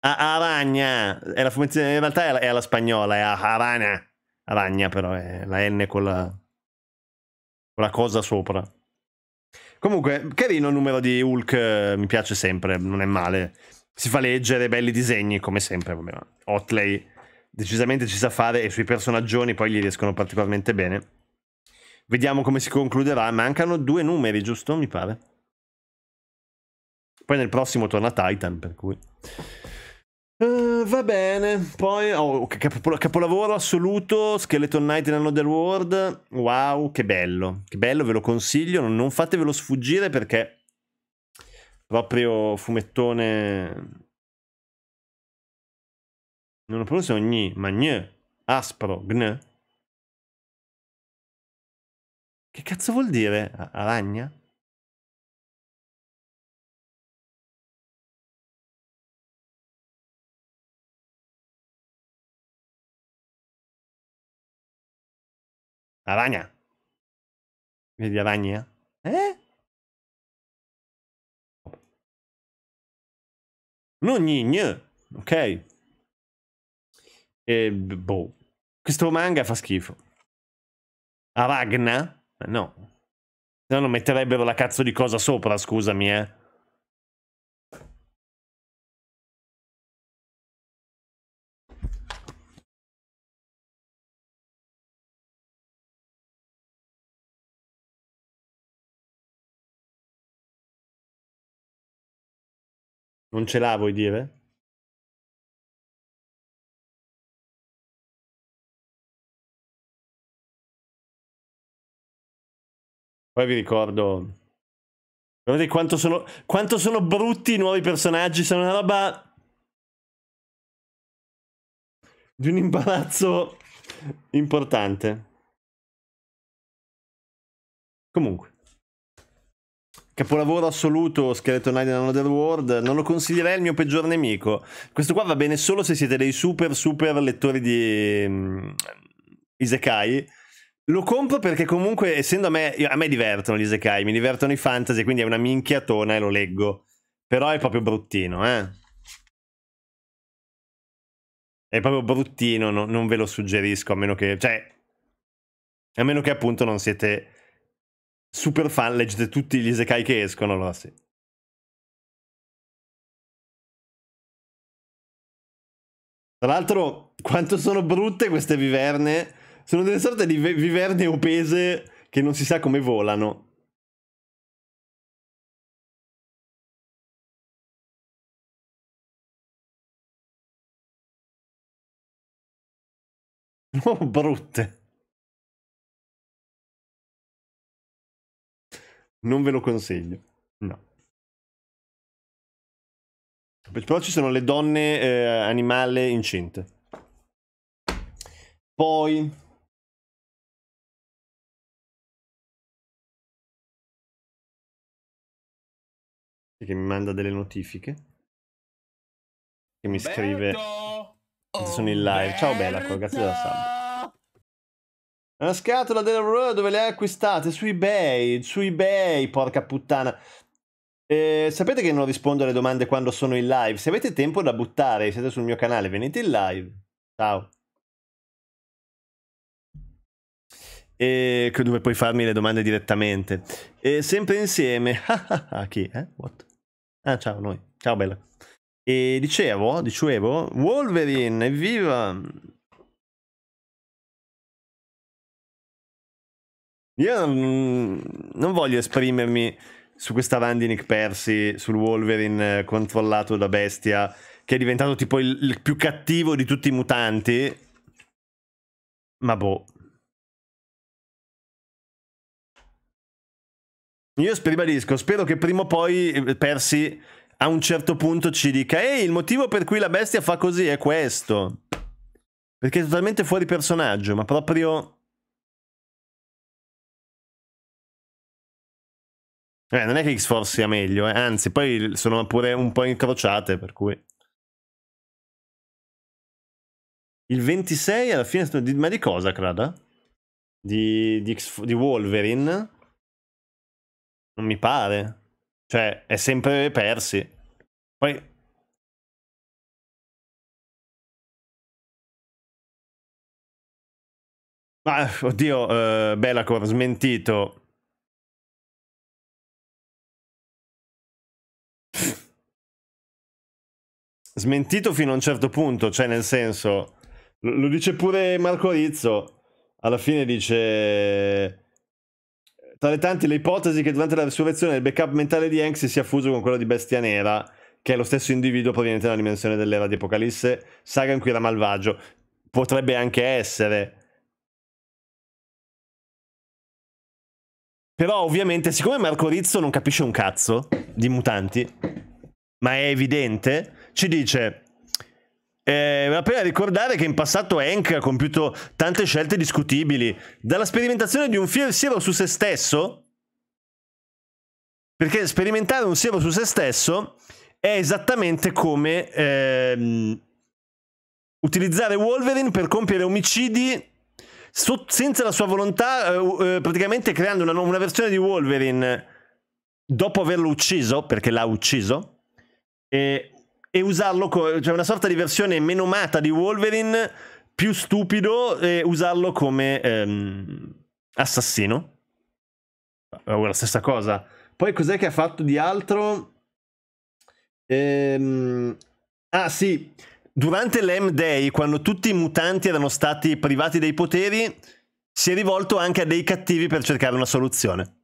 A Aragna, è la fumettazione, in realtà è alla, è alla spagnola, è a Aragna. Aragna però è la N con la, con la cosa sopra. Comunque, carino il numero di Hulk, eh, mi piace sempre, non è male. Si fa leggere, belli disegni, come sempre. Vabbè, Otley decisamente ci sa fare e sui personaggioni poi gli riescono particolarmente bene. Vediamo come si concluderà. Mancano due numeri, giusto? Mi pare. Poi nel prossimo torna Titan, per cui... Uh, va bene, poi oh, capolavoro assoluto, Skeleton Knight in Another World, wow che bello, che bello ve lo consiglio, non fatevelo sfuggire perché proprio fumettone... Non lo pronuncio ogni,
ma gne, aspro, gne, che cazzo vuol dire? Aragna? Aragna. Vedi aragna? Eh? Non gn, ok?
E boh. Questo manga fa schifo. Aragna? Eh, no. Se no non metterebbero la cazzo di cosa sopra, scusami, eh.
Non ce l'ha, vuoi dire? Poi vi ricordo... Guardate quanto sono, quanto sono brutti i nuovi personaggi, sono una roba... Di
un imbarazzo importante. Comunque. Capolavoro assoluto Skeleton Knight in Another World, non lo consiglierei il mio peggior nemico. Questo qua va bene solo se siete dei super super lettori di um, Isekai lo compro perché comunque, essendo a me, io, a me divertono gli Isekai, mi divertono i fantasy, quindi è una minchiatona e lo leggo. Però è proprio bruttino, eh. È proprio bruttino, no, non ve lo suggerisco, a meno che... Cioè, a meno che appunto non siete super fan, leggete tutti gli Isekai che escono, allora sì.
Tra l'altro, quanto
sono brutte queste viverne sono delle sorte di viverne opese che non si sa come volano.
Oh, brutte. Non ve lo consiglio. No. Però ci sono le donne eh, animale incinte. Poi... che mi manda delle
notifiche. Che mi scrive. Oh, sono in live. Ciao bella, grazie della sub. Una scatola del Ro dove le hai acquistate? Su eBay, su eBay, porca puttana. Eh, sapete che non rispondo alle domande quando sono in live. Se avete tempo da buttare, siete sul mio canale, venite in live. Ciao. E dove puoi farmi le domande direttamente. E sempre insieme. Ah, ah, ah, chi? eh? What? Ah, ciao noi. Ciao bella. E dicevo, dicevo, Wolverine, evviva! Io non voglio esprimermi su questa van di Nick Percy, sul Wolverine eh, controllato da bestia, che è diventato tipo il, il più cattivo di tutti i mutanti. Ma boh. Io ribadisco, spero che prima o poi eh, Persi a un certo punto ci dica Ehi, il motivo per cui la bestia fa così è questo. Perché è totalmente fuori personaggio, ma proprio...
Eh, non è che X-Force sia meglio, eh. anzi, poi sono pure
un po' incrociate, per cui... Il 26 alla fine... Ma di cosa, Crada? Di, di, di Wolverine? Non mi pare. Cioè, è sempre persi.
Poi... Ma, oddio, eh, Belacor, smentito.
smentito fino a un certo punto, cioè nel senso, lo, dice pure Marco Rizzo, alla fine dice tra le tante le ipotesi che durante la resurrezione il backup mentale di Hank si sia fuso con quello di Bestia Nera, che è lo stesso individuo proveniente dalla dimensione dell'era di Apocalisse, saga in cui era malvagio. Potrebbe anche essere. Però ovviamente, siccome Marco Rizzo non capisce un cazzo di mutanti, ma è evidente, ci dice eh, vale la pena ricordare che in passato Hank ha compiuto tante scelte discutibili, dalla sperimentazione di un siero su se stesso, perché sperimentare un siero su se stesso è esattamente come ehm, utilizzare Wolverine per compiere omicidi so senza la sua volontà, eh, eh, praticamente creando una, una versione di Wolverine dopo averlo ucciso, perché l'ha ucciso, e e usarlo, co- cioè una sorta di versione meno mata di Wolverine, più stupido, e usarlo come ehm, assassino. Ora la stessa cosa. Poi cos'è che ha fatto di altro? Ehm... Ah sì, durante l'M-Day, quando tutti i mutanti erano stati privati dei poteri, si è rivolto anche a dei cattivi per cercare una soluzione.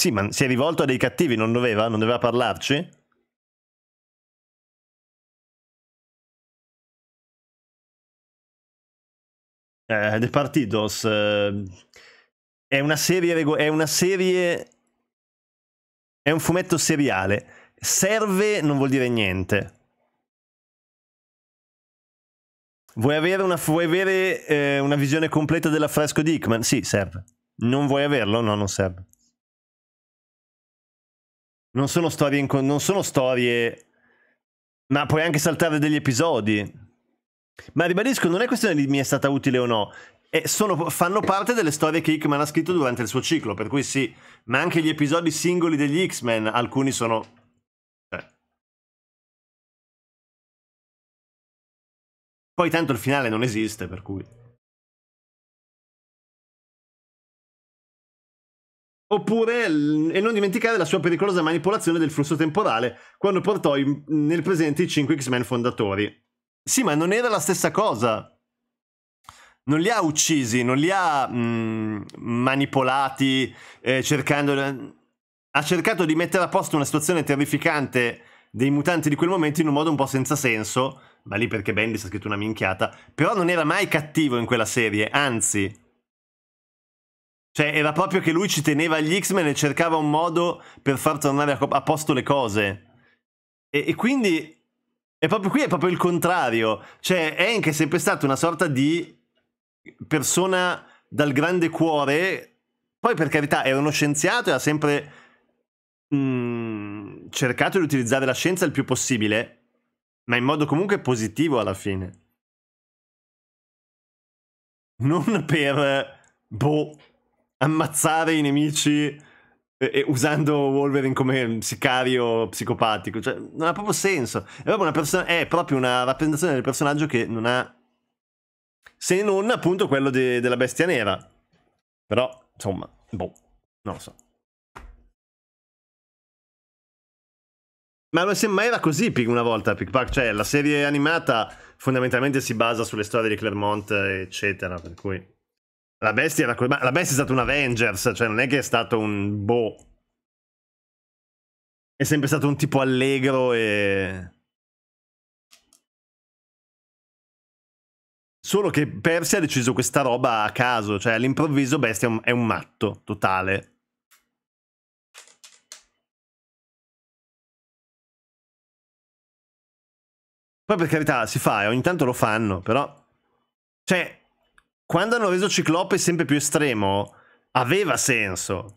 Sì, ma si è rivolto a dei cattivi,
non doveva? Non doveva parlarci? Eh, De Partidos
eh, è una serie rego- è una serie è un fumetto seriale serve non vuol dire niente vuoi avere una, vuoi avere, eh, una visione completa dell'affresco di Hickman? sì serve non vuoi averlo? no non serve non sono storie, in, non sono storie ma puoi anche saltare degli episodi. Ma ribadisco, non è questione di mi è stata utile o no. Sono, fanno parte delle storie che Hickman ha scritto durante il suo ciclo, per cui sì, ma anche gli episodi singoli degli X-Men, alcuni sono... Cioè.
Poi tanto il finale non esiste, per cui...
Oppure, e non dimenticare la sua pericolosa manipolazione del flusso temporale quando portò in, nel presente i 5 X-Men fondatori. Sì, ma non era la stessa cosa. Non li ha uccisi, non li ha mh, mm, manipolati, eh, cercando... Ha cercato di mettere a posto una situazione terrificante dei mutanti di quel momento in un modo un po' senza senso, ma lì perché Bendis ha scritto una minchiata, però non era mai cattivo in quella serie, anzi, cioè, era proprio che lui ci teneva agli X-Men e cercava un modo per far tornare a, a posto le cose. E, e quindi. E proprio qui è proprio il contrario. Cioè, Hank è sempre stato una sorta di persona dal grande cuore. Poi, per carità, era uno scienziato e ha sempre mh, mm, cercato di utilizzare la scienza il più possibile, ma in modo comunque positivo alla fine. Non per. Boh ammazzare i nemici usando Wolverine come sicario psicopatico. Cioè, non ha proprio senso. È proprio una, persona, è proprio una rappresentazione del personaggio che non ha. Se non appunto quello de, della bestia nera. Però, insomma, boh, non lo so. Ma, non ma era così una volta Pick Park, cioè la serie animata fondamentalmente si basa sulle storie di Claremont, eccetera, per cui... La bestia, era... la bestia è stata un Avengers, cioè non è che è stato un boh. È sempre stato un tipo allegro e... Solo che Percy ha deciso questa roba a caso, cioè all'improvviso Bestia è un matto totale.
Poi per carità
si fa e ogni tanto lo fanno, però... Cioè, quando hanno reso Ciclope sempre più estremo, aveva senso.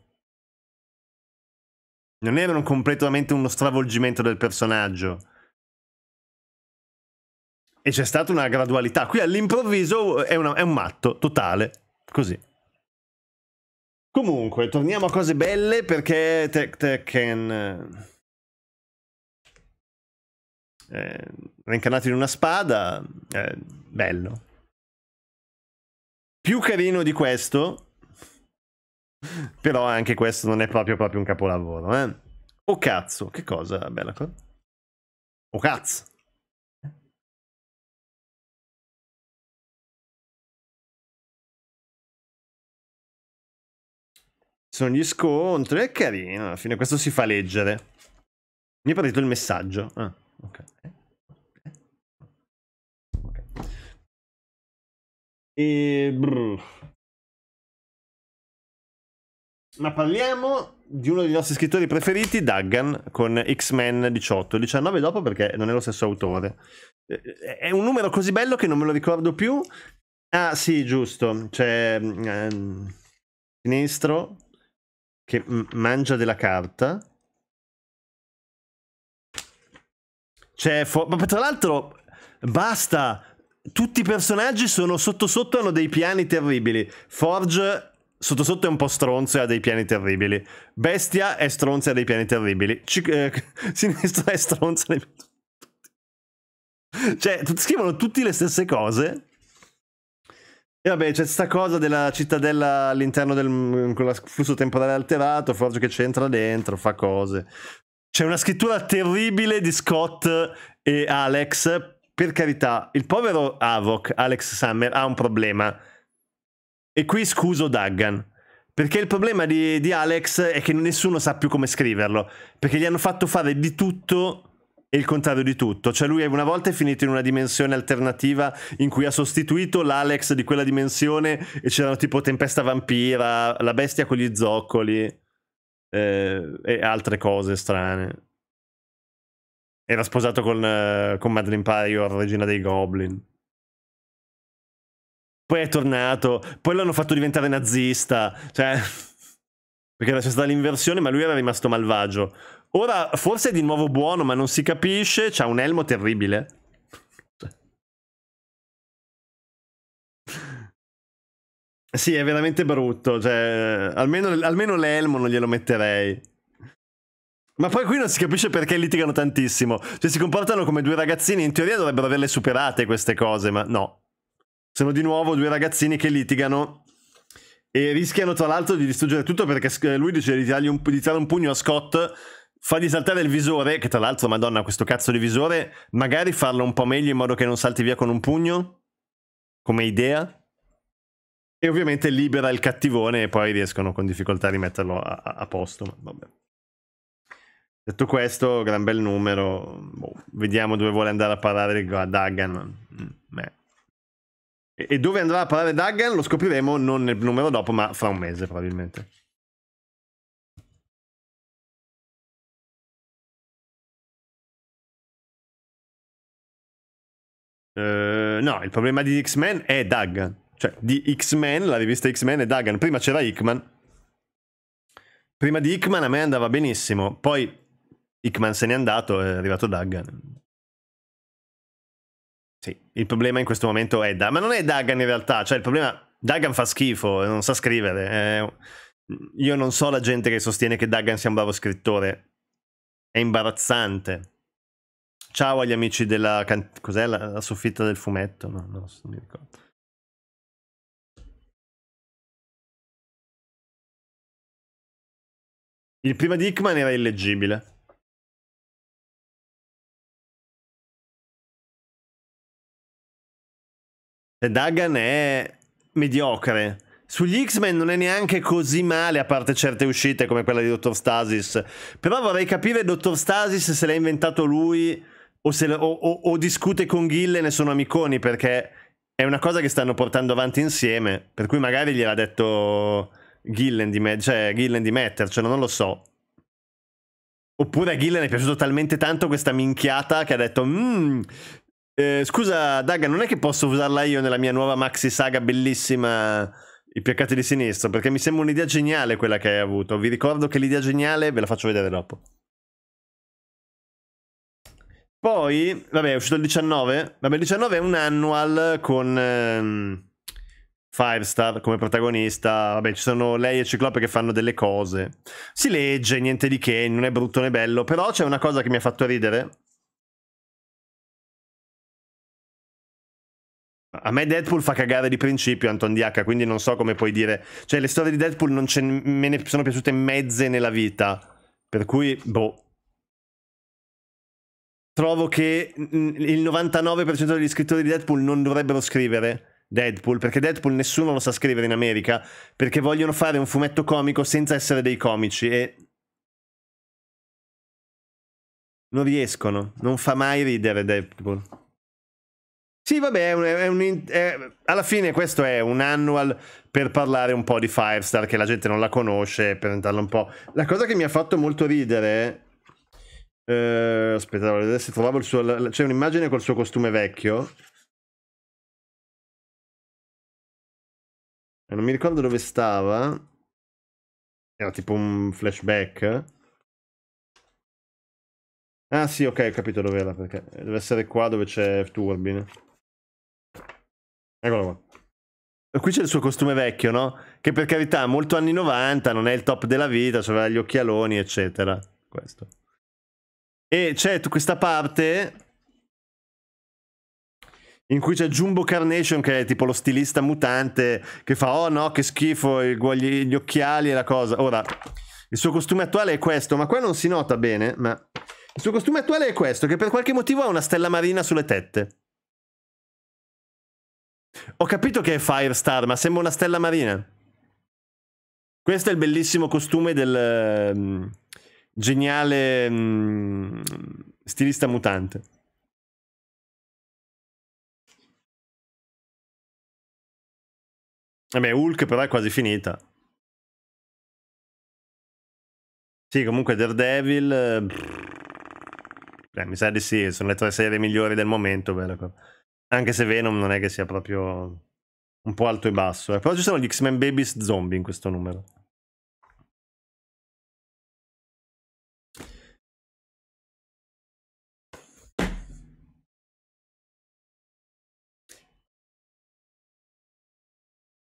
Non erano completamente uno stravolgimento del personaggio. E c'è stata una gradualità. Qui all'improvviso è, una, è un matto totale. Così. Comunque, torniamo a cose belle perché Tech Tekken... Eh, eh, reincarnato in una spada, eh, bello più carino di questo. Però anche questo non è proprio, proprio un capolavoro, eh. Oh cazzo, che cosa bella cosa. Oh cazzo. Sono gli scontri, è carino, alla fine questo si fa leggere. Mi è partito il messaggio. Ah, ok. E... Ma parliamo di uno dei nostri scrittori preferiti, Duggan, con X-Men 18, 19 dopo perché non è lo stesso autore. Eh, eh, è un numero così bello che non me lo ricordo più. Ah sì, giusto, c'è mm, ehm, Sinistro che mm, mangia della carta. C'è... Fo- Ma tra l'altro, basta! tutti i personaggi sono sotto sotto hanno dei piani terribili. Forge sotto sotto è un po' stronzo e ha dei piani terribili. Bestia è stronzo e ha dei piani terribili. C- eh, sinistra è stronzo. E... Cioè, scrivono tutte le stesse cose. E vabbè, c'è sta cosa della cittadella all'interno del mm, con flusso temporale alterato, Forge che c'entra dentro, fa cose. C'è una scrittura terribile di Scott e Alex per carità, il povero Havok, Alex Summer, ha un problema. E qui scuso Duggan. Perché il problema di, di, Alex è che nessuno sa più come scriverlo. Perché gli hanno fatto fare di tutto e il contrario di tutto. Cioè lui una volta è finito in una dimensione alternativa in cui ha sostituito l'Alex di quella dimensione e c'erano tipo Tempesta Vampira, la bestia con gli zoccoli eh, e altre cose strane. Era sposato con, uh, con Madeline Pyre, regina dei Goblin. Poi è tornato, poi l'hanno fatto diventare nazista, cioè... Perché era stata l'inversione, ma lui era rimasto malvagio. Ora forse è di nuovo buono, ma non si capisce, c'ha un elmo terribile. Sì, è veramente brutto. Cioè, almeno, almeno l'elmo non glielo metterei. Ma poi qui non si capisce perché litigano tantissimo. Cioè, si comportano come due ragazzini, in teoria dovrebbero averle superate queste cose, ma no. Sono di nuovo due ragazzini che litigano e rischiano tra l'altro di distruggere tutto perché eh, lui dice di tirare un, di un pugno a Scott, Fa fargli saltare il visore, che tra l'altro, madonna, questo cazzo di visore, magari farlo un po' meglio in modo che non salti via con un pugno, come idea. E ovviamente libera il cattivone e poi riescono con difficoltà a rimetterlo a, a posto, ma vabbè. Detto questo, gran bel numero. Boh, vediamo dove vuole andare a parare Dagan. Beh. Mm, e dove andrà a parare Dagan lo scopriremo non nel numero dopo, ma fra un mese probabilmente. Uh, no, il problema di X-Men è Dagan. Cioè, di X-Men, la rivista X-Men è Dagan. Prima c'era Hickman. Prima di Hickman a me andava benissimo. Poi Hickman se n'è andato, è arrivato Duggan. Sì, il problema in questo momento è Duggan, ma non è Duggan in realtà, cioè il problema... Duggan fa schifo, non sa scrivere. Eh, io non so la gente che sostiene che Duggan sia un bravo scrittore. È imbarazzante. Ciao agli amici della... Can- cos'è la, la, soffitta del fumetto? No, so, non mi ricordo.
Il prima di Hickman era illeggibile.
Dagan è mediocre. Sugli X-Men non è neanche così male, a parte certe uscite come quella di Dottor Stasis. Però vorrei capire Dottor Stasis se l'ha inventato lui o, se, o, o, o discute con Gillen e sono amiconi, perché è una cosa che stanno portando avanti insieme. Per cui magari gliel'ha detto Gillen di, me- cioè, Gillen di mettercelo, cioè non lo so. Oppure a Gillen è piaciuto talmente tanto questa minchiata che ha detto Mmm, eh, scusa, Daga, non è che posso usarla io nella mia nuova maxi saga bellissima I peccati di sinistra, perché mi sembra un'idea geniale quella che hai avuto. Vi ricordo che l'idea geniale ve la faccio vedere dopo. Poi, vabbè, è uscito il 19. Vabbè, il 19 è un annual con ehm, Five Star come protagonista. Vabbè, ci sono lei e Ciclope che fanno delle cose. Si legge, niente di che, non è brutto né bello, però c'è una cosa che mi ha fatto ridere A me Deadpool fa cagare di principio Anton DH, quindi non so come puoi dire. Cioè, le storie di Deadpool non me ne sono piaciute mezze nella vita. Per cui, boh. Trovo che il 99% degli scrittori di Deadpool non dovrebbero scrivere Deadpool, perché Deadpool nessuno lo sa scrivere in America, perché vogliono fare un fumetto comico senza essere dei comici e... Non riescono, non fa mai ridere Deadpool. Sì, vabbè, è un, è un, è, alla fine questo è un annual per parlare un po' di Firestar, che la gente non la conosce, per presentarla un po'. La cosa che mi ha fatto molto ridere... Eh, aspetta, se trovavo il suo... C'è un'immagine col suo costume vecchio. Eh, non mi ricordo dove stava. Era tipo un flashback. Ah sì, ok, ho capito dove era, perché deve essere qua dove c'è Turbine. Eccolo qua. Qui c'è il suo costume vecchio, no? Che per carità, molto anni 90, non è il top della vita, aveva gli occhialoni, eccetera. Questo. E c'è questa parte in cui c'è Jumbo Carnation che è tipo lo stilista mutante che fa oh no che schifo gli, gli occhiali e la cosa ora il suo costume attuale è questo ma qua non si nota bene ma il suo costume attuale è questo che per qualche motivo ha una stella marina sulle tette ho capito che è Firestar, ma sembra una stella marina. Questo è il bellissimo costume del um, geniale um, stilista mutante.
Vabbè, Hulk però è quasi
finita. Sì, comunque Daredevil... Pff, eh, mi sa di sì, sono le tre serie migliori del momento, bella cosa. Anche se Venom non è che sia proprio un po' alto e basso. Eh. Però ci sono gli X-Men Babies Zombie in questo numero.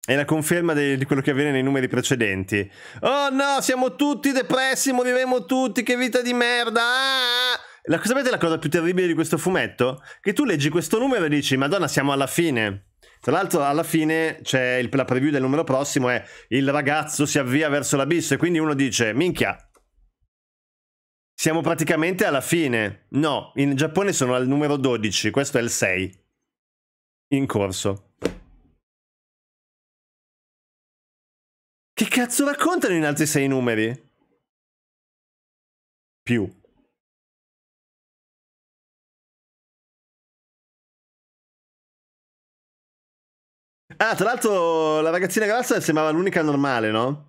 È la conferma de- di quello che avviene nei numeri precedenti. Oh no, siamo tutti depressi, moriremo tutti, che vita di merda! Ah! ah, ah. La, sapete la cosa più terribile di questo fumetto? Che tu leggi questo numero e dici, Madonna, siamo alla fine. Tra l'altro, alla fine c'è il, la preview del numero prossimo: è il ragazzo si avvia verso l'abisso. E quindi uno dice: Minchia, siamo praticamente alla fine. No, in Giappone sono al numero 12, questo è il 6. In corso.
Che cazzo raccontano in altri 6 numeri? Più. Ah, tra l'altro la ragazzina grassa sembrava l'unica
normale, no?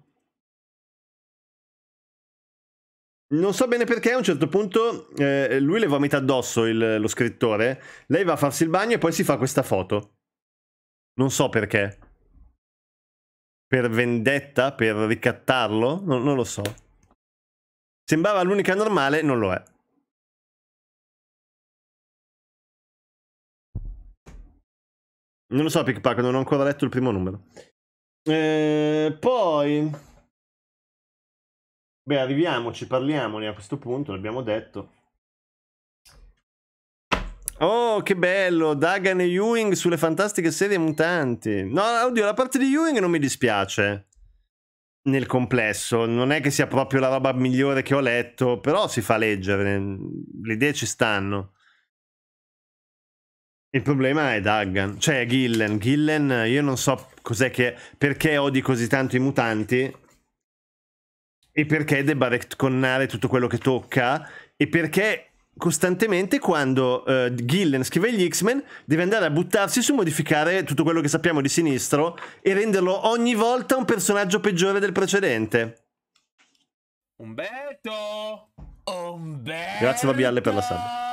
Non so bene perché a un certo punto eh, lui le vomita addosso il, lo scrittore, lei va a farsi il bagno e poi si fa questa foto. Non so perché. Per vendetta, per ricattarlo, non, non lo so. Sembrava l'unica normale, non lo è. Non lo so, Pickpack, non ho ancora letto il primo numero. Eh, poi... Beh, arriviamoci, parliamone a questo punto, l'abbiamo detto. Oh, che bello! Dagan e Ewing sulle fantastiche serie mutanti. No, oddio, la parte di Ewing non mi dispiace. Nel complesso, non è che sia proprio la roba migliore che ho letto, però si fa leggere. Le idee ci stanno. Il problema è Duggan, cioè Gillen. Gillen, io non so cos'è che... perché odi così tanto i mutanti e perché debba retconnare tutto quello che tocca e perché costantemente quando uh, Gillen scrive gli X-Men deve andare a buttarsi su modificare tutto quello che sappiamo di sinistro e renderlo ogni volta un personaggio peggiore del precedente. Umberto! Umberto! Grazie Fabialle per la sub.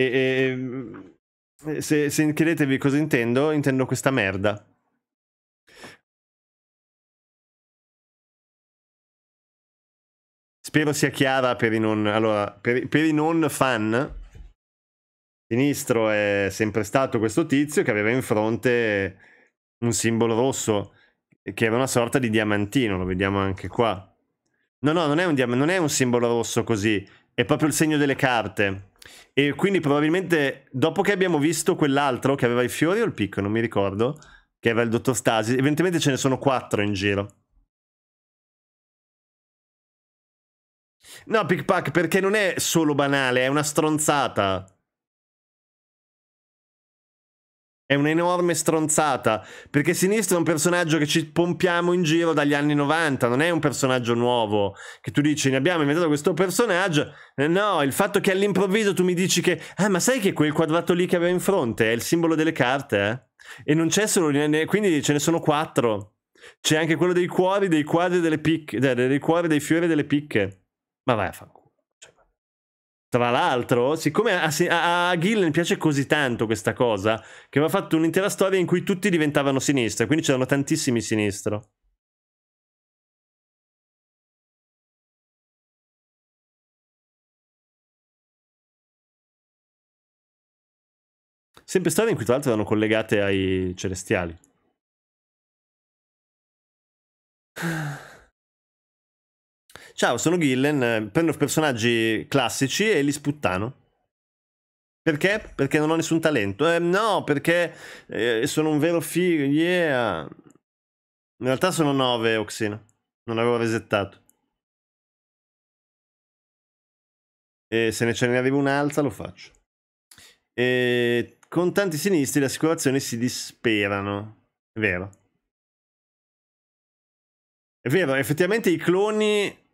E, e ehm, se, se chiedetevi cosa intendo, intendo questa merda. Spero sia chiara per i non, allora, per, per i non fan. Sinistro è sempre stato questo tizio che aveva in fronte un simbolo rosso che era una sorta di diamantino, lo vediamo anche qua. No, no, non è un, non è un simbolo rosso così, è proprio il segno delle carte. E quindi probabilmente dopo che abbiamo visto quell'altro che aveva i fiori o il picco, non mi ricordo, che aveva il dottor Stasi, evidentemente ce ne sono quattro in giro. No, Pickpack, perché non è solo banale, è una stronzata. È un'enorme stronzata, perché Sinistro è un personaggio che ci pompiamo in giro dagli anni 90, non è un personaggio nuovo, che tu dici ne abbiamo inventato questo personaggio, eh, no, il fatto che all'improvviso tu mi dici che, ah ma sai che quel quadrato lì che aveva in fronte è il simbolo delle carte? Eh? E non c'è solo, quindi ce ne sono quattro, c'è anche quello dei cuori, dei quadri, delle picche, dei cuori, dei fiori e delle picche, ma vai a fanculo. Tra l'altro, siccome a, a, a Gillen piace così tanto questa cosa, che aveva fatto un'intera storia in cui tutti diventavano sinistra, quindi c'erano tantissimi sinistro.
Sempre storie in cui tra l'altro erano collegate ai celestiali. Ciao, sono Gillen,
eh, prendo personaggi classici e li sputtano. Perché? Perché non ho nessun talento. Eh, no, perché eh, sono un vero figo, yeah. In realtà sono 9 Oxina. Non avevo resettato. E se ne ce ne arriva un'altra lo faccio. E con tanti sinistri le assicurazioni si disperano. È vero. È vero, effettivamente i cloni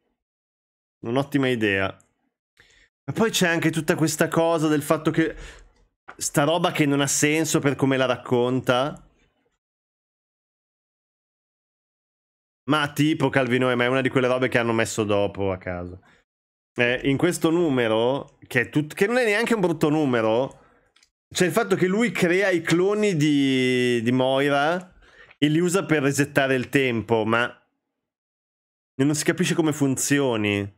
Un'ottima idea. Ma poi c'è anche tutta questa cosa del fatto che sta roba che non ha senso per come la racconta. Ma tipo Calvino, ma è una di quelle robe che hanno messo dopo a casa. Eh, in questo numero, che, che, non è neanche un brutto numero, c'è il fatto che lui crea i cloni di, di Moira e li usa per resettare il tempo, ma non si capisce come funzioni.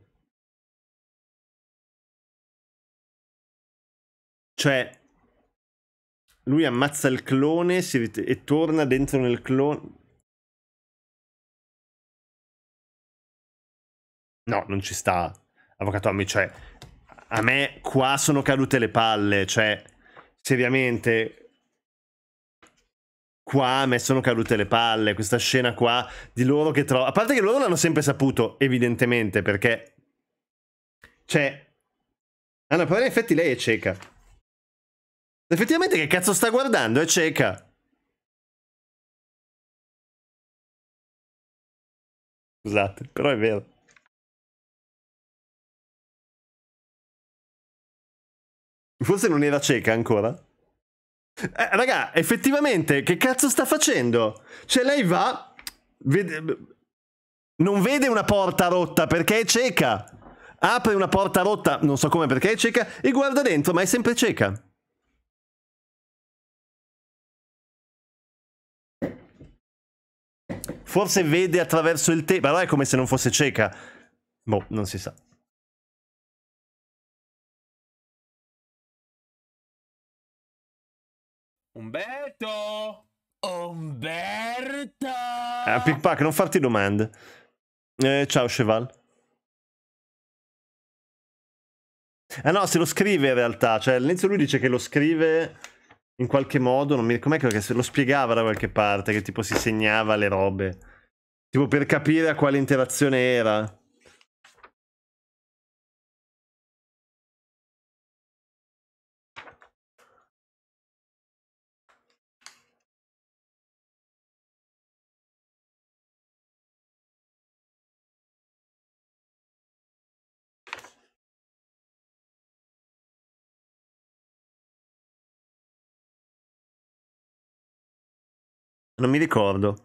Cioè, lui ammazza il clone e torna dentro nel clone. No, non ci sta.
Avvocato Tommy, cioè, a me qua sono cadute le palle, cioè, seriamente, qua a me sono cadute le palle, questa scena qua di loro che trovano... A parte che loro l'hanno sempre saputo, evidentemente, perché... Cioè... Ah però in effetti lei è cieca.
Effettivamente che cazzo sta guardando? È eh, cieca. Scusate, però è vero. Forse non era cieca ancora.
Eh, raga, effettivamente, che cazzo sta facendo? Cioè, lei va... Vede, non vede una porta rotta perché è cieca. Apre una porta rotta, non so come perché è cieca, e guarda dentro, ma è sempre cieca.
Forse vede attraverso il tempo. Però è come se non fosse cieca. Boh, non si sa. Umberto! Umberto!
Ah, Pickpack, non farti domande. Eh, ciao, Cheval. Ah no, se lo scrive in realtà. Cioè, all'inizio lui dice che lo scrive in qualche modo, non mi com'è che lo spiegava da qualche parte, che tipo si segnava le robe. Tipo per capire a quale interazione era.
Non mi ricordo.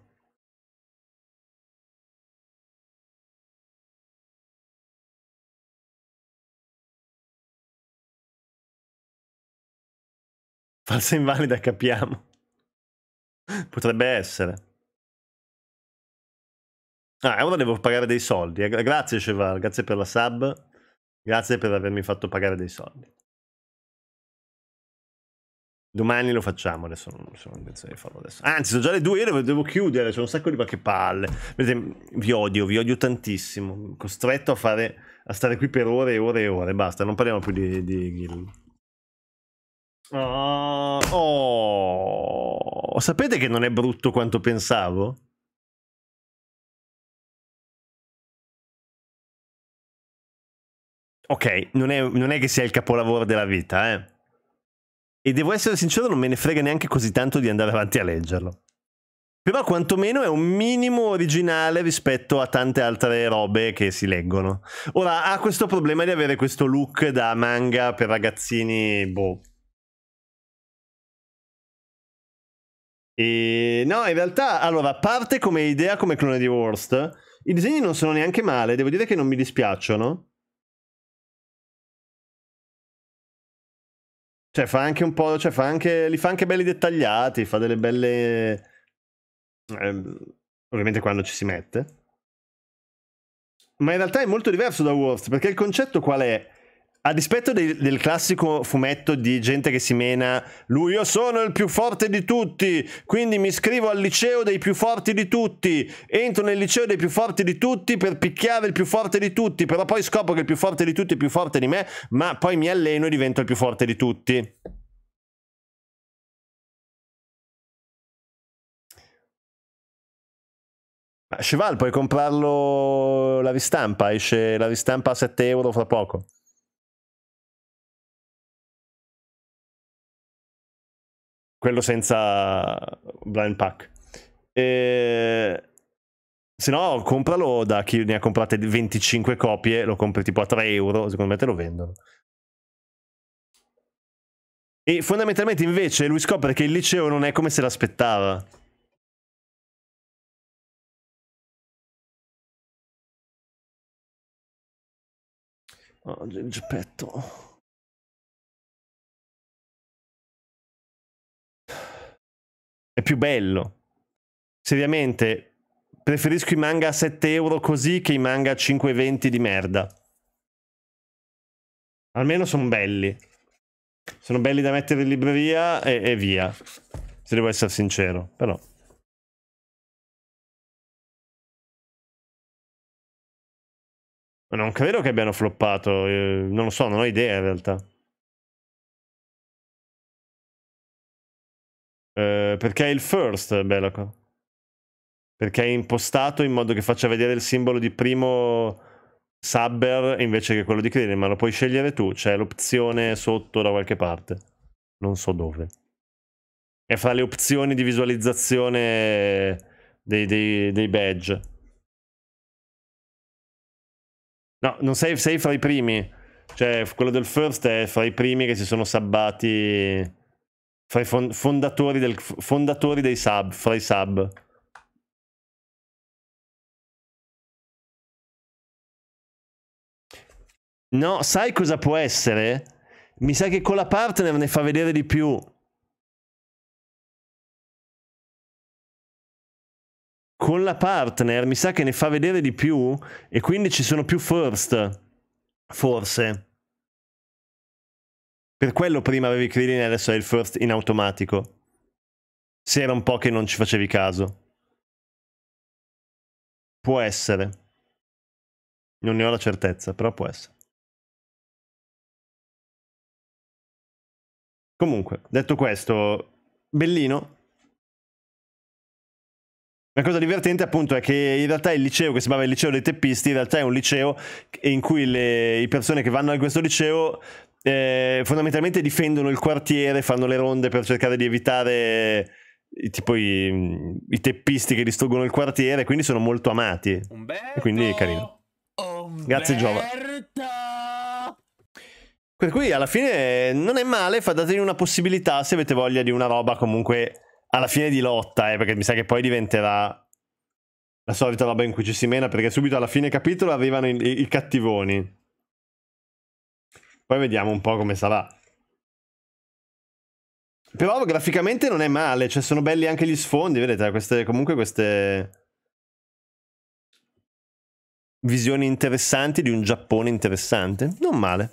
Falsa invalida, capiamo. Potrebbe essere. Ah, ora devo pagare dei soldi. Eh, grazie Cheval, grazie per la sub. Grazie per avermi fatto pagare dei soldi. Domani lo facciamo, adesso non sono intenzione di farlo adesso. Anzi, sono già le due, io devo, devo chiudere, c'è un sacco di che palle. Vedete, vi odio, vi odio tantissimo. Costretto a, fare, a stare qui per ore e ore e ore, basta, non parliamo più di, di Gil. Oh, oh, sapete che non è brutto quanto pensavo? Ok, non è, non è che sia il capolavoro della vita, eh. E devo essere sincero, non me ne frega neanche così tanto di andare avanti a leggerlo. Però quantomeno è un minimo originale rispetto a tante altre robe che si leggono. Ora, ha questo problema di avere questo look da manga per ragazzini, boh, E no, in realtà, allora, parte come idea come clone di Worst. I disegni non sono neanche male, devo dire che non mi dispiacciono. Cioè, fa anche un po'. Cioè, fa anche, li fa anche belli dettagliati. Fa delle belle. Eh, ovviamente quando ci si mette. Ma in realtà è molto diverso da Worst. Perché il concetto qual è? a dispetto de del classico fumetto di gente che si mena, lui io sono il più forte di tutti, quindi mi iscrivo al liceo dei più forti di tutti, entro nel liceo dei più forti di tutti per picchiare il più forte di tutti, però poi scopro che il più forte di tutti è più forte di me, ma poi mi alleno e divento il più forte di tutti.
Ma Cheval puoi comprarlo la ristampa, esce la ristampa a 7 euro fra poco.
quello senza blind pack. E... Se no, compralo da chi ne ha comprate 25 copie, lo compri tipo a 3 euro, secondo me te lo vendono. E fondamentalmente invece lui scopre che il liceo non è come se l'aspettava.
Oh, geppetto.
È più bello. Seriamente, preferisco i manga a 7 euro così che i manga a 5,20 di merda. Almeno sono belli. Sono belli da mettere in libreria e, e via. Se devo essere sincero, però.
Non credo che abbiano floppato, eh, non lo so, non ho idea in realtà.
Eh, perché è il first, Belacor. Perché è impostato in modo che faccia vedere il simbolo di primo Sabber invece che quello di Krillin, ma lo puoi scegliere tu, c'è l'opzione sotto da qualche parte. Non so dove. È fra le opzioni di visualizzazione dei, dei, dei badge. No, non sei, sei fra i primi. Cioè, quello del first è fra i primi che si sono sabbati fra i fondatori, del, fondatori dei sub, fra i sub.
No, sai cosa può essere? Mi sa che con la partner ne fa vedere di più. Con
la partner mi sa che ne fa vedere di più e quindi ci sono più first. Forse. Per quello prima avevi Krillin e adesso hai il first in automatico. Se era un po' che non ci facevi caso. Può essere. Non ne ho la certezza, però può essere.
Comunque, detto
questo, bellino. La cosa divertente appunto è che in realtà il liceo che si chiama il liceo dei teppisti in realtà è un liceo in cui le persone che vanno a questo liceo eh, fondamentalmente difendono il quartiere, fanno le ronde per cercare di evitare eh, tipo i, i teppisti che distruggono il quartiere, quindi sono molto amati. Umberto, quindi è carino. Umberto. Grazie Giova. Per cui alla fine non è male, fa dategli una possibilità se avete voglia di una roba comunque alla fine di lotta, eh, perché mi sa che poi diventerà la solita roba in cui ci si mena, perché subito alla fine capitolo arrivano i, i cattivoni. Poi vediamo un po' come sarà. Però graficamente non è male, cioè sono belli anche gli sfondi, vedete, queste, comunque queste visioni interessanti di un Giappone
interessante. Non male.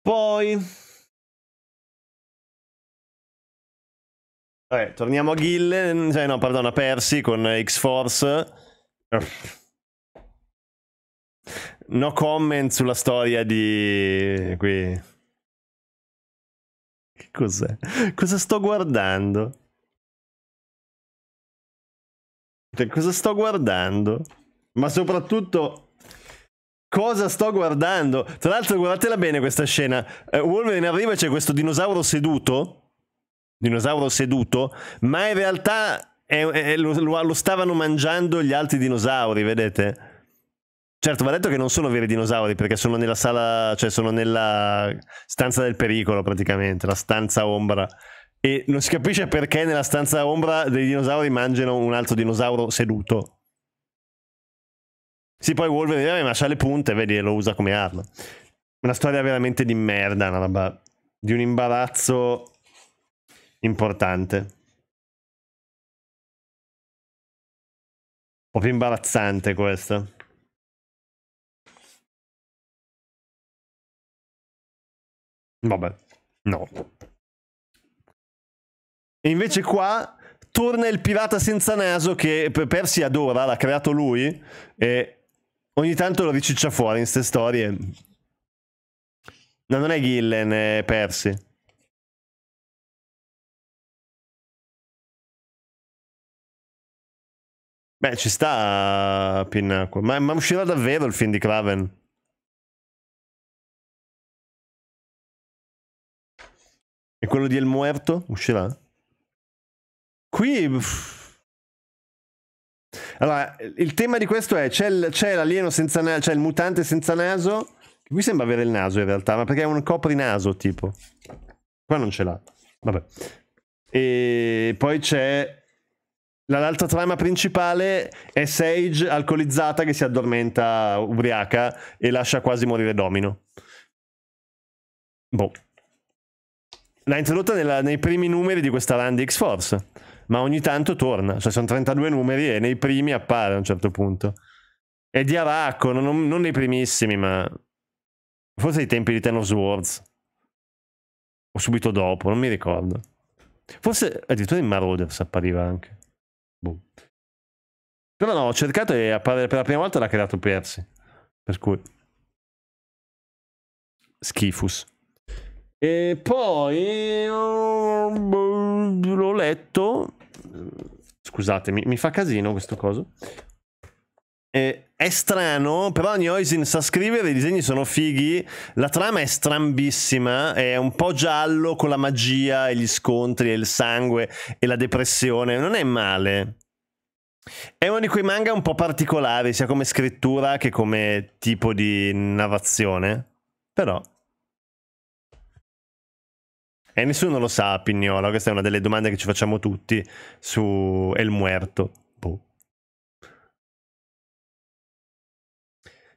Poi... Vabbè, torniamo a Gillen, cioè no,
perdona, Persi con X-Force. No comment sulla storia di... qui. Che cos'è? Cosa sto guardando? Cosa sto guardando? Ma soprattutto... Cosa sto guardando? Tra l'altro guardatela bene questa scena. Uh, Wolverine arriva e c'è questo dinosauro seduto. Dinosauro seduto. Ma in realtà è, è, lo, lo stavano mangiando gli altri dinosauri, vedete? Certo, va detto che non sono veri dinosauri perché sono nella sala, cioè sono nella stanza del pericolo praticamente, la stanza ombra. E non si capisce perché nella stanza ombra dei dinosauri mangiano un altro dinosauro seduto. Sì, poi Wolverine, ma ha le punte, vedi, lo usa come arma. Una storia veramente di merda, una roba di un imbarazzo importante. Un
po' più imbarazzante questa. Vabbè, no.
E invece qua torna il pirata senza naso che Persi adora, l'ha creato lui e ogni tanto lo riciccia fuori in queste storie. No, non è Gillen, è Persi.
Beh, ci sta Pinnacle. Ma, ma uscirà davvero il film di Craven?
E quello di El Muerto uscirà? Qui... Allora, il tema di questo è, c'è, l'alieno senza naso, c'è il mutante senza naso, qui sembra avere il naso in realtà, ma perché è un coprinaso tipo. Qua non ce l'ha. Vabbè. E poi c'è l'altra trama principale è Sage alcolizzata che si addormenta ubriaca e lascia quasi morire Domino. Boh l'ha introdotta nella, nei primi numeri di questa run di X-Force, ma ogni tanto torna, cioè sono 32 numeri e nei primi appare a un certo punto. E di Araco, non, non nei primissimi, ma forse ai tempi di Ten of Swords, o subito dopo, non mi ricordo. Forse addirittura in Marauders appariva anche. Boh. Però no, ho cercato e appare per la prima volta l'ha creato Persi. Per cui... Schifus. E poi eh, l'ho letto. Scusatemi, mi fa casino questo coso. E è strano, però Nioisin sa scrivere, i disegni sono fighi, la trama è strambissima, è un po' giallo con la magia e gli scontri e il sangue e la depressione, non è male. È uno di quei manga un po' particolari, sia come scrittura che come tipo di narrazione, però e nessuno lo sa, Pignola. Questa è una delle domande che ci facciamo tutti su El Muerto. Boh.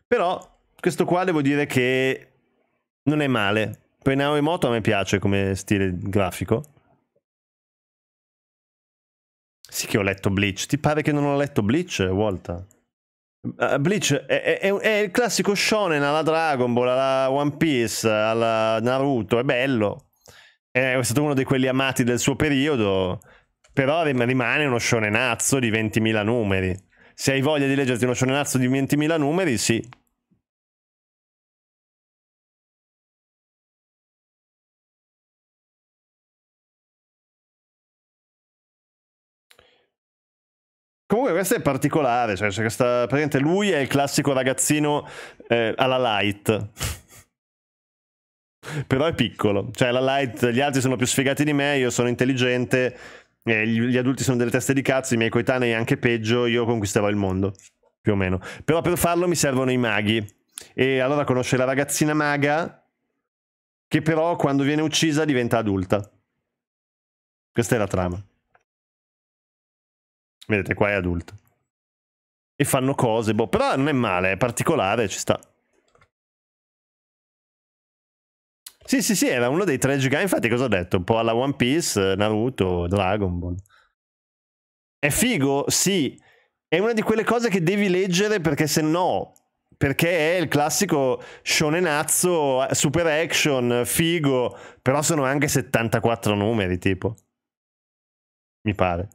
Però questo qua devo dire che non è male. Poi Naomoto a me piace come stile grafico. Sì che ho letto Bleach. Ti pare che non ho letto Bleach, Volta? Uh, eh, Bleach è, è, è, il classico shonen alla Dragon Ball, alla One Piece, alla Naruto. È bello. Eh, è stato uno di quelli amati del suo periodo, però rimane uno shonenazzo di 20.000 numeri. Se hai voglia di leggerti uno shonenazzo di 20.000 numeri, sì. Comunque questo è particolare, cioè, questa, lui è il classico ragazzino eh, alla light. Però è piccolo, cioè la light, gli altri sono più sfigati di me, io sono intelligente, eh, gli adulti sono delle teste di cazzo, i miei coetanei anche peggio, io conquistavo il mondo, più o meno. Però per farlo mi servono i maghi. E allora conosce la ragazzina maga, che però quando viene uccisa diventa adulta. Questa è la trama. Vedete, qua è adulta. E fanno cose, boh, però non è male, è particolare, ci sta. Sì, sì, sì, era uno dei tre giganti, infatti cosa ho detto? Un po' alla One Piece, eh, Naruto, Dragon Ball. È figo, sì. È una di quelle cose che devi leggere perché se no... Perché è il classico shonenazzo, eh, super action, figo, però sono anche 74 numeri, tipo. Mi pare.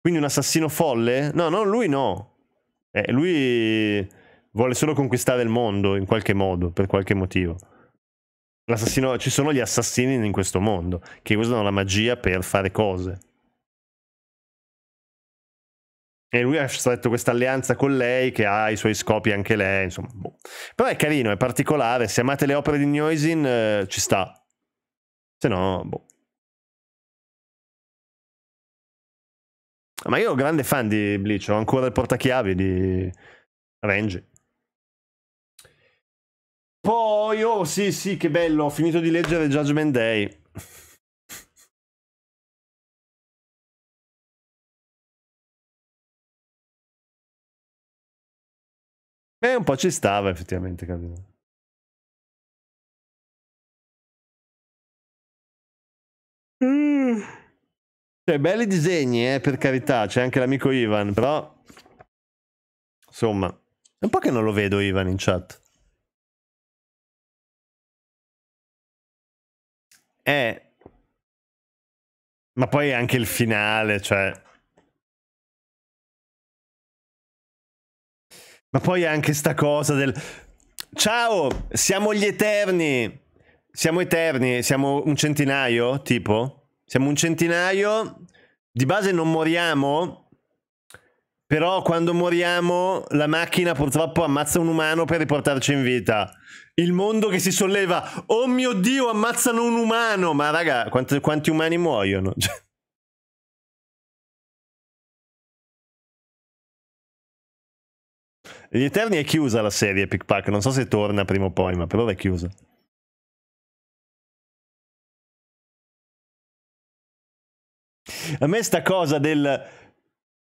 Quindi un assassino folle? No, no, lui no. Eh, lui vuole solo conquistare il mondo in qualche modo, per qualche motivo ci sono gli assassini in questo mondo che usano la magia per fare cose. E lui ha stretto questa alleanza con lei che ha i suoi scopi anche lei, insomma. Boh. Però è carino, è particolare. Se amate le opere di Noisin, eh, ci sta. Se no, boh. Ma io ho grande fan di Bleach, ho ancora il portachiavi di Renji. Poi, oh sì, sì, che bello, ho finito di
leggere Judgment Day. Eh, un po' ci stava effettivamente, capito? Mm. Cioè, belli disegni, eh, per carità, c'è anche l'amico Ivan, però... Insomma, è un po' che non lo vedo Ivan in chat. Eh. Ma poi anche il finale, cioè... Ma poi anche
sta cosa del... Ciao, siamo gli Eterni! Siamo Eterni, siamo un centinaio, tipo? Siamo un centinaio, di base non moriamo, però quando moriamo la macchina purtroppo ammazza un umano per riportarci in vita. Il mondo che si solleva. Oh mio Dio, ammazzano un umano. Ma raga, quanti, quanti umani muoiono?
Gli Eterni è chiusa la serie Pick Pack, non so se torna prima o poi, ma per ora è chiusa. A me sta cosa
del...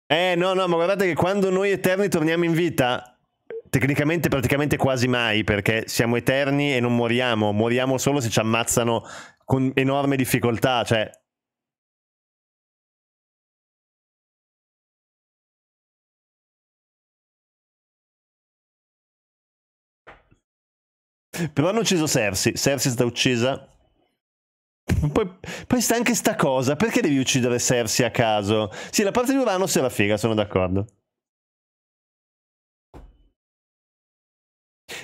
Eh no no, ma guardate che quando noi Eterni torniamo in vita, Tecnicamente praticamente quasi mai perché siamo eterni e non moriamo, moriamo solo se ci ammazzano con enorme difficoltà, cioè Però hanno ucciso Cersei. Cersei è stata uccisa. Poi, poi sta anche sta cosa. Perché devi uccidere Cersei a caso? Sì, la parte di Urano Uranus era figa, sono d'accordo.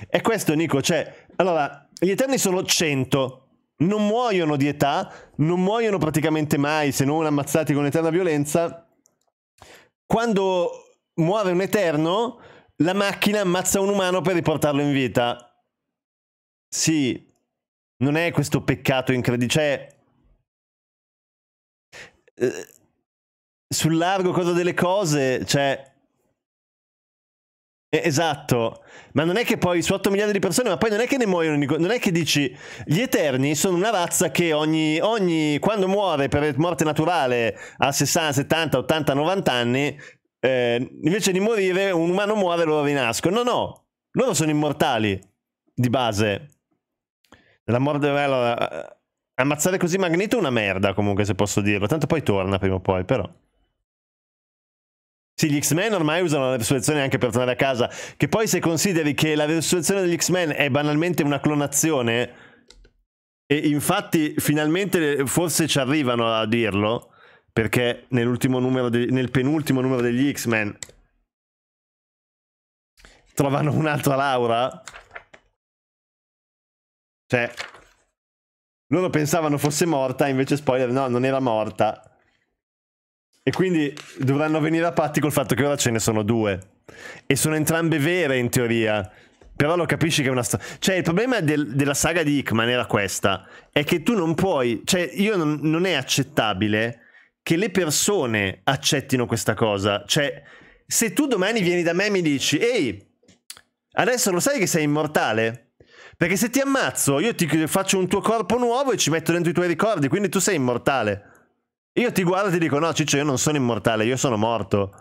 è questo, Nico, cioè... Allora, gli Eterni sono 100. Non muoiono di età, non muoiono praticamente mai, se non ammazzati con eterna violenza. Quando muore un Eterno, la macchina ammazza un umano per riportarlo in vita. Sì, non è questo peccato incredibile. Cioè, eh, sul largo cosa delle cose, cioè, eh, esatto, ma non è che poi su 8 miliardi di persone, ma poi non è che ne muoiono, non è che dici gli Eterni sono una razza che ogni, ogni quando muore per morte naturale a 60, 70, 80, 90 anni, eh, invece di morire un umano muore e loro rinascono. No, no, loro sono immortali di base. La morte, allora, eh, ammazzare così Magneto è una merda comunque se posso dirlo, tanto poi torna prima o poi però. Sì, gli X-Men ormai usano la resurrezione anche per tornare a casa, che poi se consideri che la resurrezione degli X-Men è banalmente una clonazione, e infatti finalmente forse ci arrivano a dirlo, perché nel penultimo numero degli X-Men trovano un'altra Laura. Cioè, loro pensavano fosse morta, invece spoiler, no, non era morta. E quindi dovranno venire a patti col fatto che ora ce ne sono due. E sono entrambe vere in teoria. Però lo capisci che è una storia. Cioè, il problema del, della saga di Hickman era questa: è che tu non puoi. Cioè, io non, non è accettabile che le persone accettino questa cosa. Cioè, se tu domani vieni da me e mi dici, ehi, adesso lo sai che sei immortale? Perché se ti ammazzo, io ti faccio un tuo corpo nuovo e ci metto dentro i tuoi ricordi, quindi tu sei immortale. Io ti guardo e ti dico, no Ciccio, io non sono immortale, io sono morto.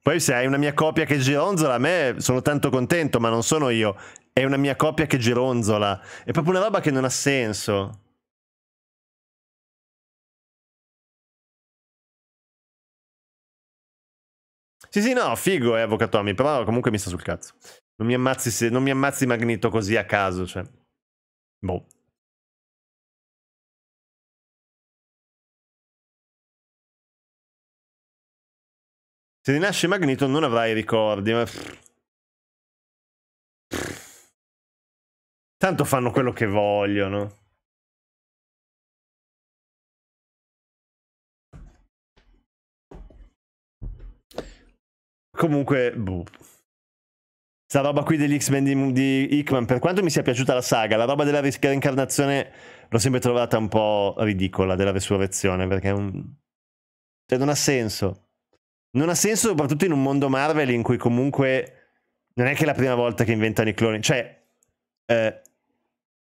Poi se hai una mia copia che gironzola, a me sono tanto contento, ma non sono io. È una mia copia che gironzola. È proprio una roba che non ha senso. Sì, sì, no, figo, è eh, Avvocatomi, però comunque mi sta sul cazzo. Non mi ammazzi, se, non mi ammazzi magneto così a caso, cioè. Boh.
Se ne nasce Magneto non avrai ricordi, ma... Tanto fanno quello che vogliono.
Comunque, buh. Sta roba qui degli X-Men di, di Hickman, per quanto mi sia piaciuta la saga, la roba della reincarnazione l'ho sempre trovata un po' ridicola, della resurrezione, perché un... cioè, non ha senso non ha senso soprattutto in un mondo Marvel in cui comunque non è che è la prima volta che inventano i cloni, cioè eh,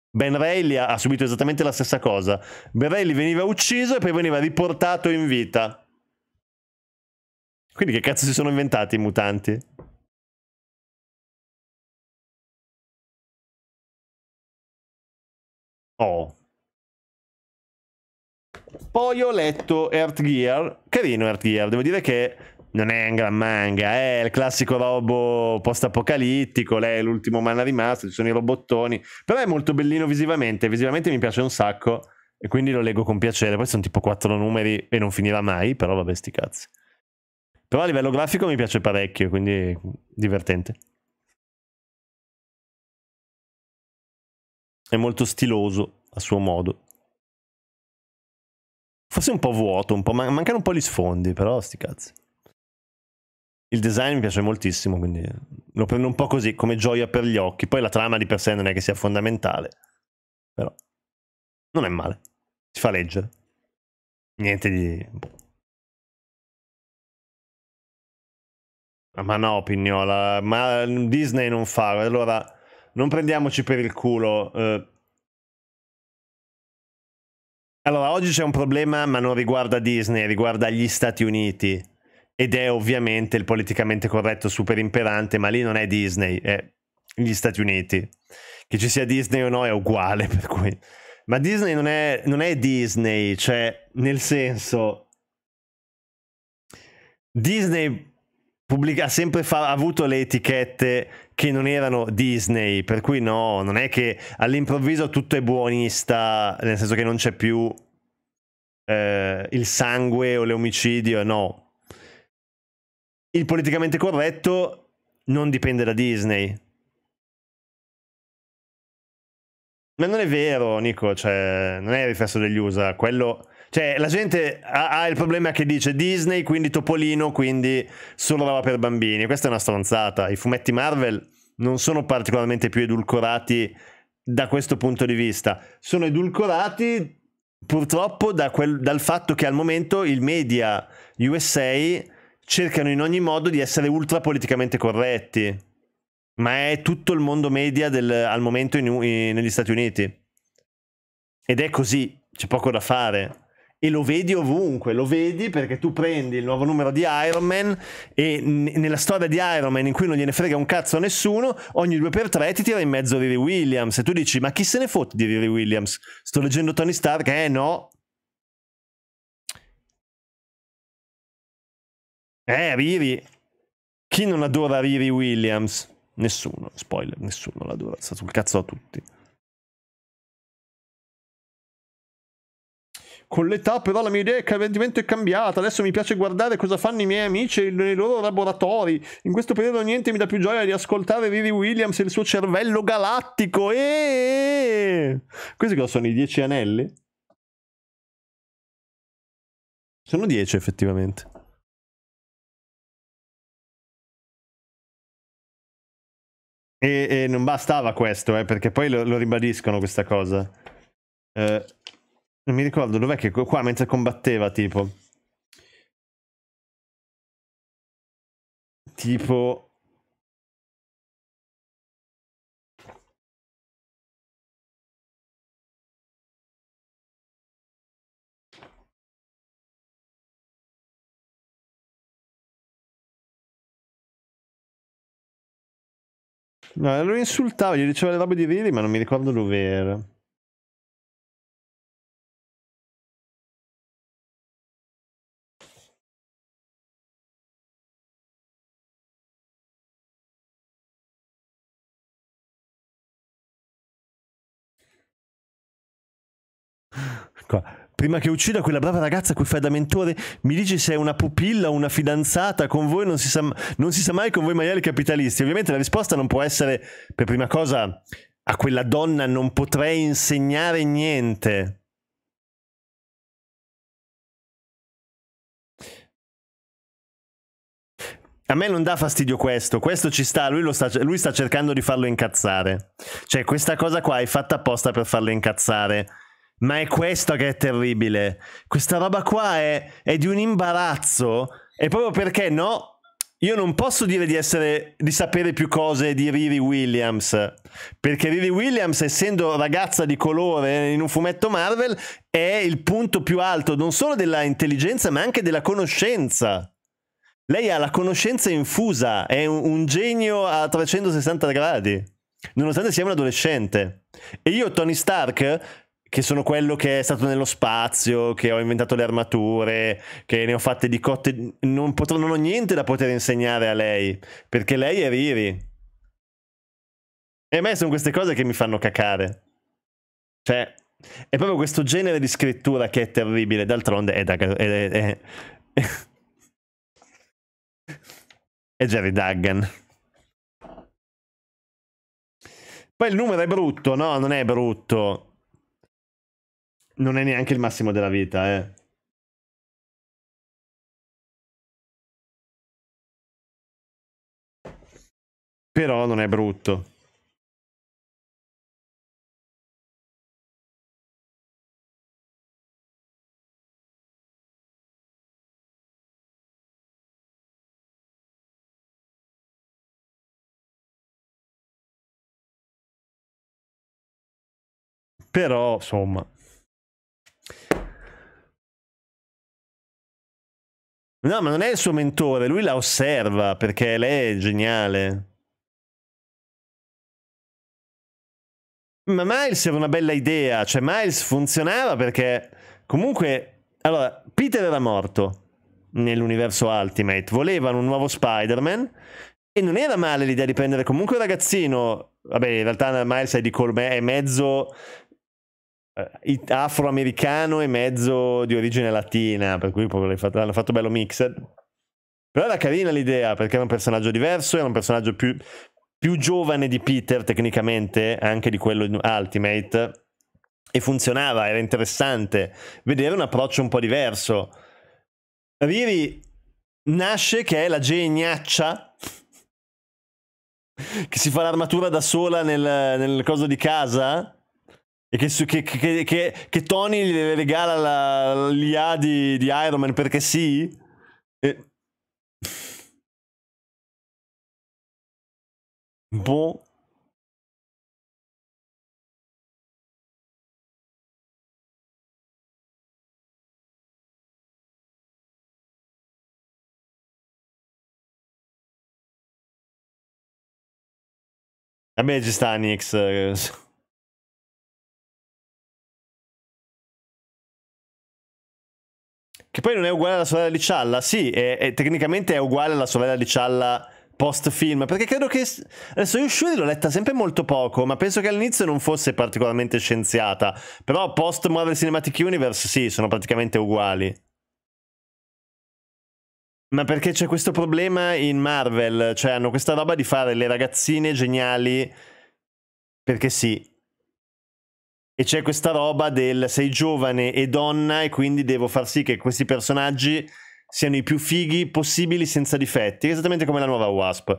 Ben Ray ha, subito esattamente la stessa cosa. Ben Ray veniva ucciso e poi veniva riportato in vita. Quindi che cazzo si sono inventati i mutanti? Oh. Poi ho letto Earth Gear, carino Earth Gear, devo dire che non è un gran manga, è il classico robo post-apocalittico, lei è l'ultimo man rimasto, ci sono i robottoni, però è molto bellino visivamente, visivamente mi piace un sacco e quindi lo leggo con piacere, poi sono tipo quattro numeri e non finirà mai, però vabbè sti cazzi. Però a livello grafico mi piace parecchio, quindi è divertente.
È molto stiloso a suo modo.
Forse un po' vuoto, un po', man mancano un po' gli sfondi, però sti cazzi il design mi piace moltissimo, quindi lo prendo un po' così, come gioia per gli occhi. Poi la trama di per sé non è che sia fondamentale, però non è male. Si fa leggere. Niente di... Ah, ma no, Pignola, ma Disney non fa. Allora, non prendiamoci per il culo. Eh. Allora, oggi c'è un problema, ma non riguarda Disney, riguarda gli Stati Uniti ed è ovviamente il politicamente corretto super imperante, ma lì non è Disney, è gli Stati Uniti. Che ci sia Disney o no è uguale, per cui... Ma Disney non è, non è Disney, cioè, nel senso... Disney pubblica, ha sempre fa, ha avuto le etichette che non erano Disney, per cui no, non è che all'improvviso tutto è buonista, nel senso che non c'è più eh, il sangue o l'omicidio, no il politicamente corretto non dipende da Disney. Ma non è vero, Nico, cioè, non è il riflesso degli USA, quello... Cioè, la gente ha, ha, il problema che dice Disney, quindi Topolino, quindi solo roba per bambini. Questa è una stronzata. I fumetti Marvel non sono particolarmente più edulcorati da questo punto di vista. Sono edulcorati purtroppo da quel, dal fatto che al momento il media USA cercano in ogni modo di essere ultra politicamente corretti, ma è tutto il mondo media del, al momento in, in, negli Stati Uniti. Ed è così, c'è poco da fare. E lo vedi ovunque, lo vedi perché tu prendi il nuovo numero di Iron Man e nella storia di Iron Man in cui non gliene frega un cazzo a nessuno, ogni 2x3 ti tira in mezzo Riri Williams e tu dici ma chi se ne fotte di Riri Williams? Sto leggendo Tony Stark? Eh no, Eh, Riri. Chi non adora Riri Williams? Nessuno, spoiler, nessuno l'adora. Sta sul cazzo a tutti. Con l'età però la mia idea è che il rendimento è cambiata, adesso mi piace guardare cosa fanno i miei amici nei loro laboratori. In questo periodo niente mi dà più gioia di ascoltare Riri Williams e il suo cervello galattico. E Questi cosa sono i dieci anelli? Sono dieci effettivamente. E, e non bastava questo, eh, perché poi lo, lo ribadiscono questa cosa. Eh, non mi ricordo dov'è che qua mentre combatteva, tipo.
Tipo No, lo insultavo, gli diceva le robe di Riri, ma non mi ricordo dove era.
prima che uccida quella brava ragazza a cui fai da mentore, mi dici se è una pupilla o una fidanzata, con voi non si, sa, non si sa mai con voi maiali capitalisti. Ovviamente la risposta non può essere, per prima cosa, a quella donna non potrei insegnare niente. A me non dà fastidio questo, questo ci sta lui, sta, lui sta cercando di farlo incazzare. Cioè, questa cosa qua è fatta apposta per farlo incazzare. Ma è questo che è terribile. Questa roba qua è, è di un imbarazzo. E proprio perché no, io non posso dire di, essere, di sapere più cose di Riri Williams. Perché Riri Williams, essendo ragazza di colore in un fumetto Marvel, è il punto più alto non solo della intelligenza, ma anche della conoscenza. Lei ha la conoscenza infusa, è un, un genio a 360 gradi. Nonostante sia un adolescente. E io, Tony Stark, che sono quello che è stato nello spazio, che ho inventato le armature, che ne ho fatte di cotte, non, potrò, non ho niente da poter insegnare a lei, perché lei è Riri. E a me sono queste cose che mi fanno cacare. Cioè, è proprio questo genere di scrittura che è terribile, d'altronde è, da, è, è, è, è Jerry Duggan.
Poi il numero è brutto, no, non è brutto non è neanche il massimo della vita, eh. Però non è brutto. Però, insomma... No, ma non è il suo
mentore, lui la osserva perché lei è geniale. Ma Miles era una bella idea, cioè Miles funzionava perché comunque... Allora, Peter era morto nell'universo Ultimate, volevano un nuovo Spider-Man e non era male l'idea di prendere comunque un ragazzino, vabbè in realtà Miles è, di Colme, è mezzo eh, afroamericano e mezzo di origine latina, per cui l'hanno fatto, fatto bello mixed. Però era carina l'idea, perché era un personaggio diverso, era un personaggio più, più giovane di Peter tecnicamente, anche di quello in Ultimate, e funzionava, era interessante vedere un approccio un po' diverso. Riri nasce che è la geniaccia che si fa l'armatura da sola nel, nel coso di casa e che, che, che, che Tony le regala l'IA di, di, Iron Man perché sì? E...
Boh. Vabbè, ci sta Nix. Eh,
Che poi non è uguale alla sorella di Cialla. Sì, è, è, tecnicamente è uguale alla sorella di Cialla post-film. Perché credo che. Adesso io Shuri l'ho letta sempre molto poco, ma penso che all'inizio non fosse particolarmente scienziata. Però post Marvel Cinematic Universe, sì, sono praticamente uguali. Ma perché c'è questo problema in Marvel? Cioè, hanno questa roba di fare le ragazzine geniali. Perché sì, e c'è questa roba del sei giovane e donna e quindi devo far sì che questi personaggi siano i più fighi possibili senza difetti, esattamente come la nuova Wasp.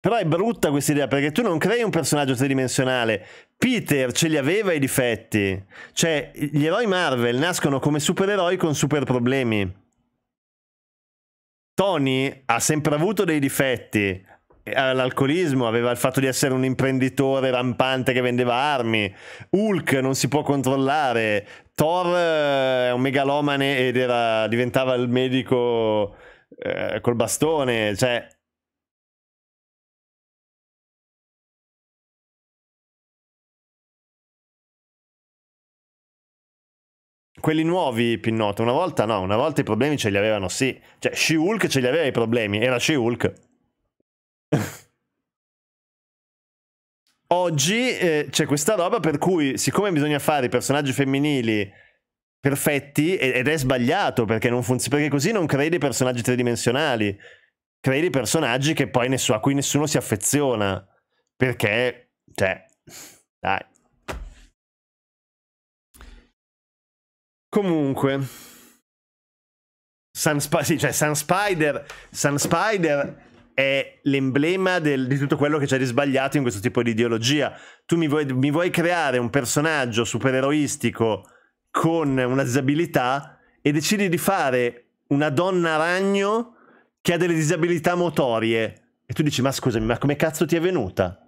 Però è brutta questa idea perché tu non crei un personaggio tridimensionale. Peter ce li aveva i difetti. Cioè, gli eroi Marvel nascono come supereroi con super problemi. Tony ha sempre avuto dei difetti, eh, l'alcolismo, aveva il fatto di essere un imprenditore rampante che vendeva armi, Hulk non si può controllare, Thor eh, è un megalomane ed era, diventava il medico eh, col bastone, cioè... quelli nuovi Pinnotto, una volta no, una volta i problemi ce li avevano sì, cioè She-Hulk ce li aveva i problemi, era She-Hulk. Oggi eh, c'è questa roba per cui, siccome bisogna fare i personaggi femminili perfetti, ed è sbagliato perché, non funziona, perché così non crei dei personaggi tridimensionali, crei dei personaggi che poi nessu a cui nessuno si affeziona. Perché, cioè, dai. Comunque, Sun, Sp sì, cioè Sun Spider, Sun Spider è l'emblema del, di tutto quello che c'è di sbagliato in questo tipo di ideologia. Tu mi vuoi, mi vuoi creare un personaggio supereroistico con una disabilità e decidi di fare una donna ragno che ha delle disabilità motorie. E tu dici, ma scusami, ma come cazzo ti è venuta?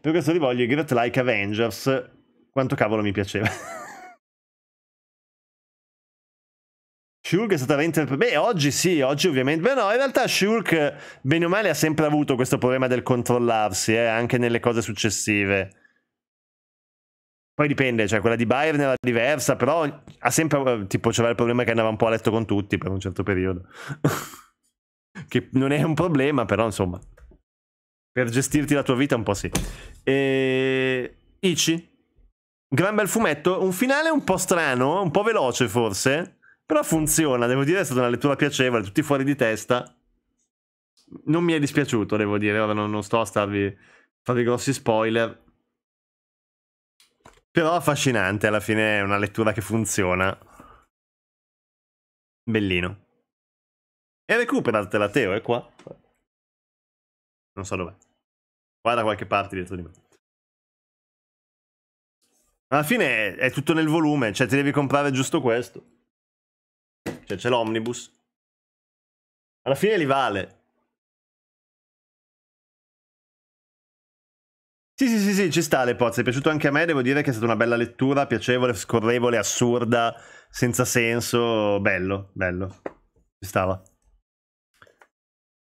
Per questo li voglio i Great Like Avengers. Quanto
cavolo mi piaceva. Shulk è stata reinterpretata. Beh, oggi sì, oggi ovviamente. Beh, no, in realtà Shulk, bene o male, ha sempre avuto questo problema del controllarsi, eh, anche nelle cose successive. Poi dipende, cioè quella di Bayern era diversa, però ha sempre, eh, tipo, c'era il problema che andava un po' a letto con tutti per un certo periodo. che non è un problema, però insomma, per gestirti la tua vita un po' sì. E... Ichi, gran bel fumetto, un finale un po' strano, un po' veloce forse, però funziona, devo dire, è stata una lettura piacevole, tutti fuori di testa. Non mi è dispiaciuto, devo dire, ora non, non sto a starvi farvi grossi spoiler. Però affascinante, alla fine è una lettura che funziona.
Bellino. E recuperatela, Teo, è qua. Non so
dov'è. Guarda qualche parte dietro di me. Alla fine è tutto nel volume, cioè ti devi comprare giusto questo. Cioè, c'è l'omnibus. Alla fine li vale. Sì, sì, sì, sì, ci sta le pozze. È piaciuto anche a me, devo dire che è stata una bella lettura, piacevole, scorrevole, assurda, senza senso. Bello, bello. Ci stava.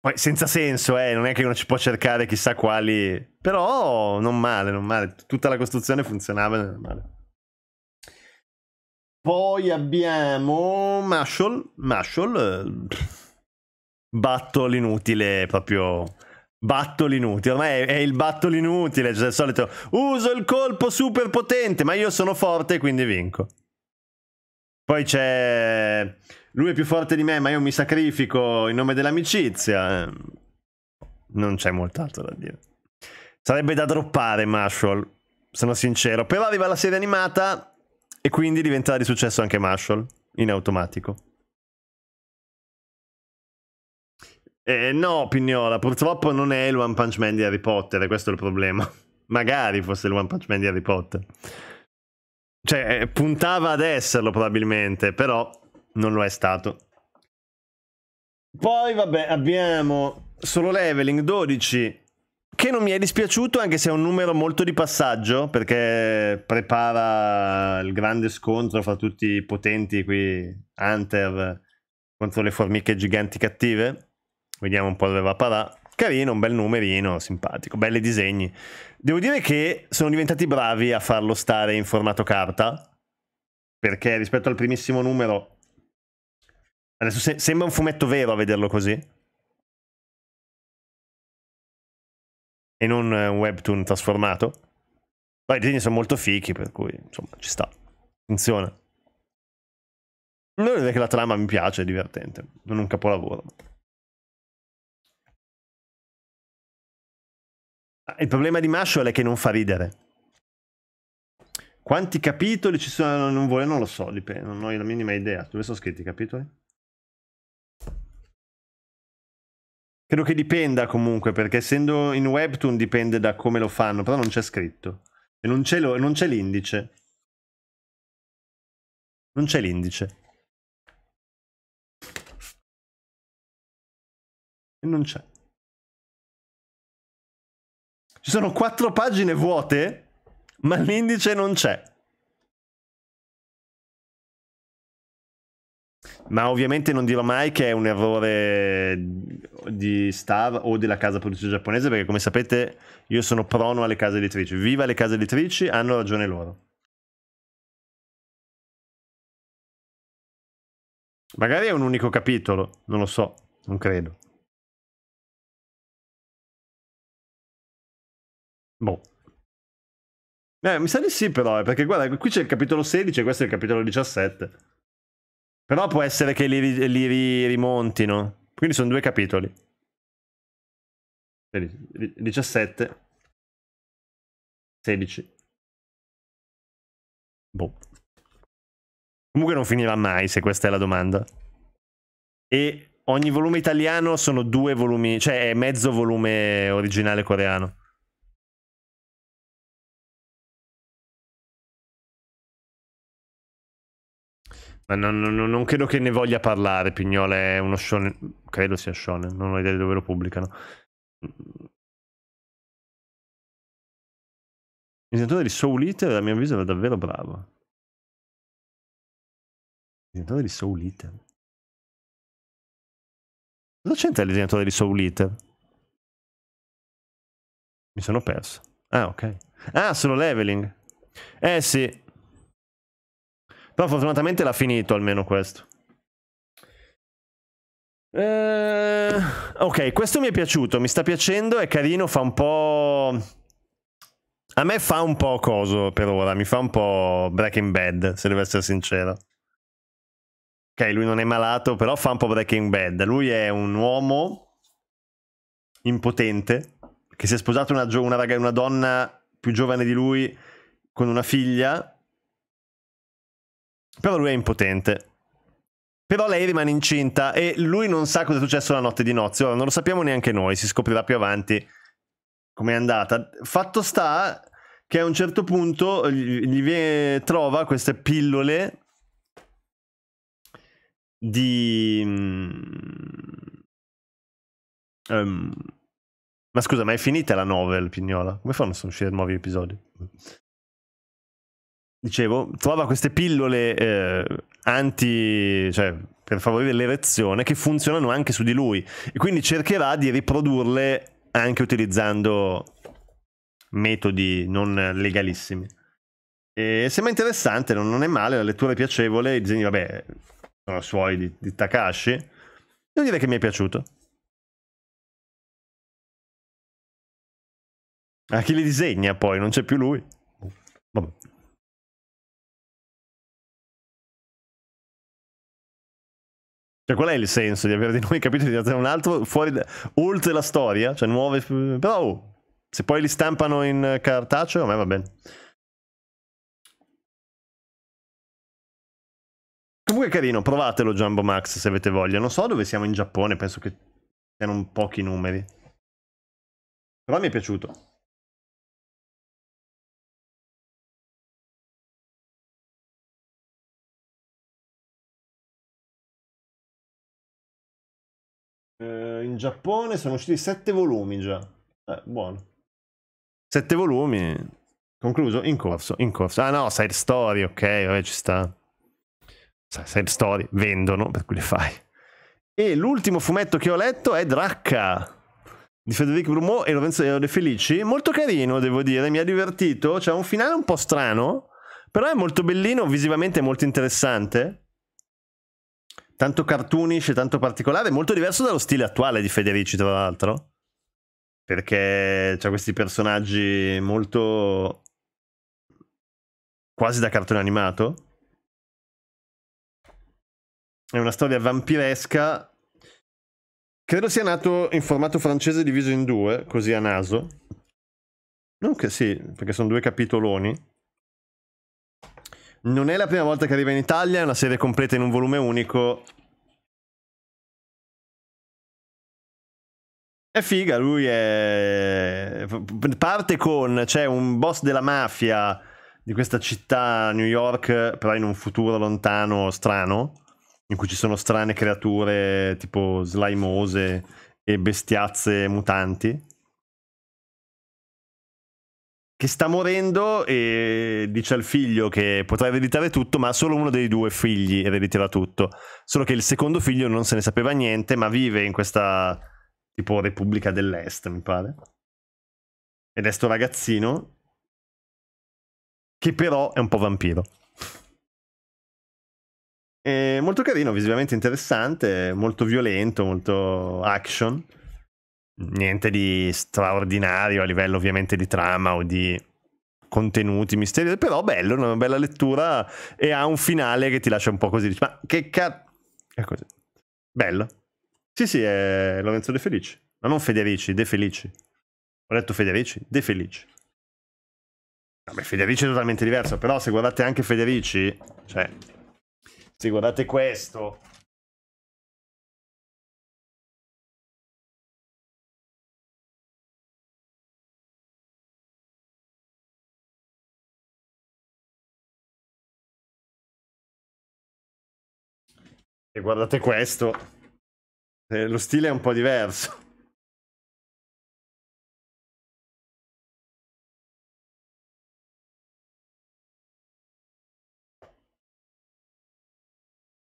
Poi senza senso, eh, non è che uno ci può cercare chissà quali. Però non male, non male. Tutta la costruzione funzionava, non male. Poi abbiamo Mashal. Mashal. Eh, batto l'inutile proprio. Batto l'inutile, ormai è, il batto l'inutile, cioè il solito uso il colpo super potente, ma io sono forte e quindi vinco. Poi c'è lui è più forte di me, ma io mi sacrifico in nome dell'amicizia. Eh. Non c'è molto altro da dire. Sarebbe da droppare Marshall, sono sincero. Però arriva la serie animata e quindi diventerà di successo anche Marshall, in automatico. Eh, no, Pignola, purtroppo non è il One Punch Man di Harry Potter, questo è il problema. Magari fosse il One Punch Man di Harry Potter. Cioè, eh, puntava ad esserlo probabilmente, però non lo è stato. Poi, vabbè, abbiamo solo leveling 12 che non mi è dispiaciuto anche se è un numero molto di passaggio perché prepara il grande scontro fra tutti i potenti qui Hunter contro le formiche giganti cattive vediamo un po' dove va a parà carino, un bel numerino, simpatico, belli disegni devo dire che sono diventati bravi a farlo stare in formato carta perché rispetto al primissimo numero adesso se sembra un fumetto vero a vederlo così e non un webtoon trasformato. Poi i disegni sono molto fichi, per cui insomma ci sta. Funziona. Non è che la trama mi piace, è
divertente. Non è un capolavoro.
Ah, il problema di Mashual è che non fa ridere. Quanti capitoli ci sono? Non, vuole, non lo so, dipende, non ho la minima idea. Dove sono scritti i capitoli? Credo che dipenda comunque, perché essendo in webtoon dipende da come lo fanno, però non c'è scritto. E non c'è, lo, non c'è l'indice. Non c'è l'indice.
E non c'è. Ci sono quattro pagine vuote, ma l'indice non c'è.
Ma ovviamente non dirò mai che è un errore di Star o della casa produttrice giapponese, perché come sapete io sono prono alle case editrici. Viva le case editrici, hanno ragione loro.
Magari è un unico capitolo, non lo so, non credo. Boh. Eh, mi sa di sì però, eh, perché guarda,
qui c'è il capitolo 16 e questo è il capitolo 17. Però può essere che li, li rimontino. Quindi sono due capitoli.
17. 16.
Boh. Comunque non finirà mai se questa è la domanda. E ogni volume italiano sono due volumi, cioè è mezzo volume originale coreano. Ma non, non, non, credo che ne voglia parlare. Pignole è uno shonen. Credo sia shonen, non ho idea di dove lo pubblicano.
Il disegnatore di Soul Eater, a mio avviso, era davvero bravo. Il disegnatore di Soul Eater. Cosa c'entra il disegnatore di Soul Eater?
Mi sono perso. Ah, ok. Ah, sono leveling. Eh sì, però fortunatamente l'ha finito almeno questo. Eh, ok, questo mi è piaciuto, mi sta piacendo, è carino, fa un po'... A me fa un po' coso per ora, mi fa un po' Breaking Bad, se devo essere sincero. Ok, lui non è malato, però fa un po' Breaking Bad. Lui è un uomo impotente che si è sposato una, una, una donna più giovane di lui con una figlia però lui è impotente. Però lei rimane incinta e lui non sa cosa è successo la notte di nozze. Ora non lo sappiamo neanche noi, si scoprirà più avanti com'è andata. Fatto sta che a un certo punto gli viene, trova queste pillole di... Um, ma scusa, ma è finita la novel, Pignola? Come fanno a uscire nuovi episodi? dicevo, trova queste pillole eh, anti... Cioè, per favorire l'erezione che funzionano anche su di lui e quindi cercherà di riprodurle anche utilizzando metodi non legalissimi. E sembra interessante, non, non è male, la lettura è piacevole, i disegni, vabbè, sono suoi di, di Takashi. Devo dire che mi è piaciuto.
A chi li disegna poi? Non c'è più lui. Cioè,
qual è il senso di avere di noi capitoli di un altro fuori, da, oltre la storia? Cioè, nuove... Però, oh, se poi li stampano in cartaceo, a me va bene. Comunque è carino, provatelo Jumbo Max se avete
voglia. Non so dove siamo in Giappone, penso che siano pochi numeri. Però mi è piaciuto.
eh, in Giappone sono usciti sette volumi già. Eh, buono. Sette volumi. Concluso? In corso, in corso. Ah no, side story, ok, vabbè ci sta. Side story, vendono, per cui le fai. E l'ultimo fumetto che ho letto è Dracca di Federico Brumeau e Lorenzo De Felici. Molto carino, devo dire, mi ha divertito. C'è un finale un po' strano, però è molto bellino, visivamente molto interessante tanto cartoonish e tanto particolare, molto diverso dallo stile attuale di Federici, tra l'altro. Perché c'ha questi personaggi molto quasi da cartone animato. È una storia vampiresca. Credo sia nato in formato francese diviso in due, così a naso. Non che sì, perché sono due capitoloni. Non è la prima volta che arriva in Italia, è una serie completa in un volume unico. È figa, lui è... parte con, c'è un boss della mafia di questa città, New York, però in un futuro lontano, strano, in cui ci sono strane creature tipo slimose e bestiazze mutanti che sta morendo e dice al figlio che potrà ereditare tutto, ma solo uno dei due figli erediterà tutto. Solo che il secondo figlio non se ne sapeva niente, ma vive in questa tipo Repubblica dell'Est, mi pare. Ed è sto ragazzino che però è un po' vampiro. È molto carino, visivamente interessante, molto violento, molto action niente di straordinario a livello ovviamente di trama o di contenuti misteri, però bello, una bella lettura e ha un finale che ti lascia un po' così, ma che cazzo... È così. Bello. Sì, sì, è Lorenzo De Felici, ma non Federici, De Felici. Ho detto Federici, De Felici. Vabbè, Federici è totalmente diverso, però se guardate anche Federici, cioè, se guardate questo,
E guardate questo. Eh, lo stile è un po' diverso.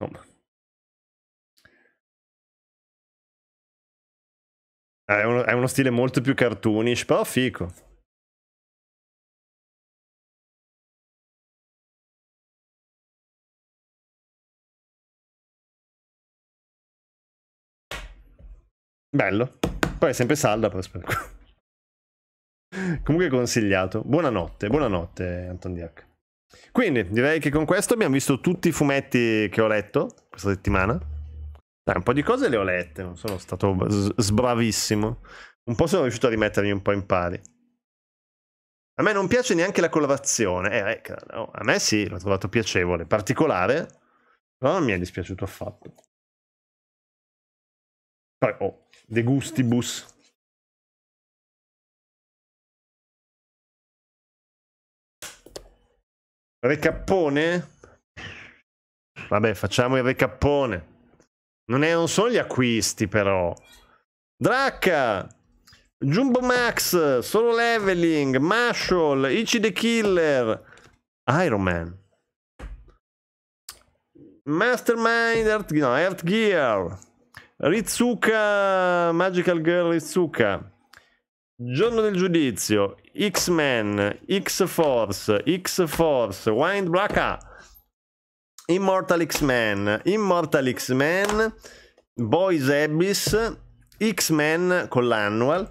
Eh, è uno, è uno stile molto più cartoonish, però fico.
Bello. Poi è sempre salda. Però... Comunque consigliato. Buonanotte, buonanotte Anton Diac. Quindi direi che con questo abbiamo visto tutti i fumetti che ho letto questa settimana. Dai, un po' di cose le ho lette, non sono stato sbravissimo. Un po' sono riuscito a rimettermi un po' in pari. A me non piace neanche la colorazione. Eh, eh, no, a me sì, l'ho trovato piacevole, particolare, però non mi è dispiaciuto affatto.
Poi, oh, De Gustibus.
Recappone? Vabbè, facciamo il recappone. Non, è, non sono gli acquisti, però. Dracca! Jumbo Max, Solo Leveling, Marshall, Ichi the Killer, Iron Man. Mastermind, Earth, no, Earth Gear, Rizuka, Magical Girl Rizuka. Giorno del Giudizio, X-Men, X-Force, X-Force, Wind Black Immortal X-Men, Immortal X-Men, Boys Abyss, X-Men con l'annual,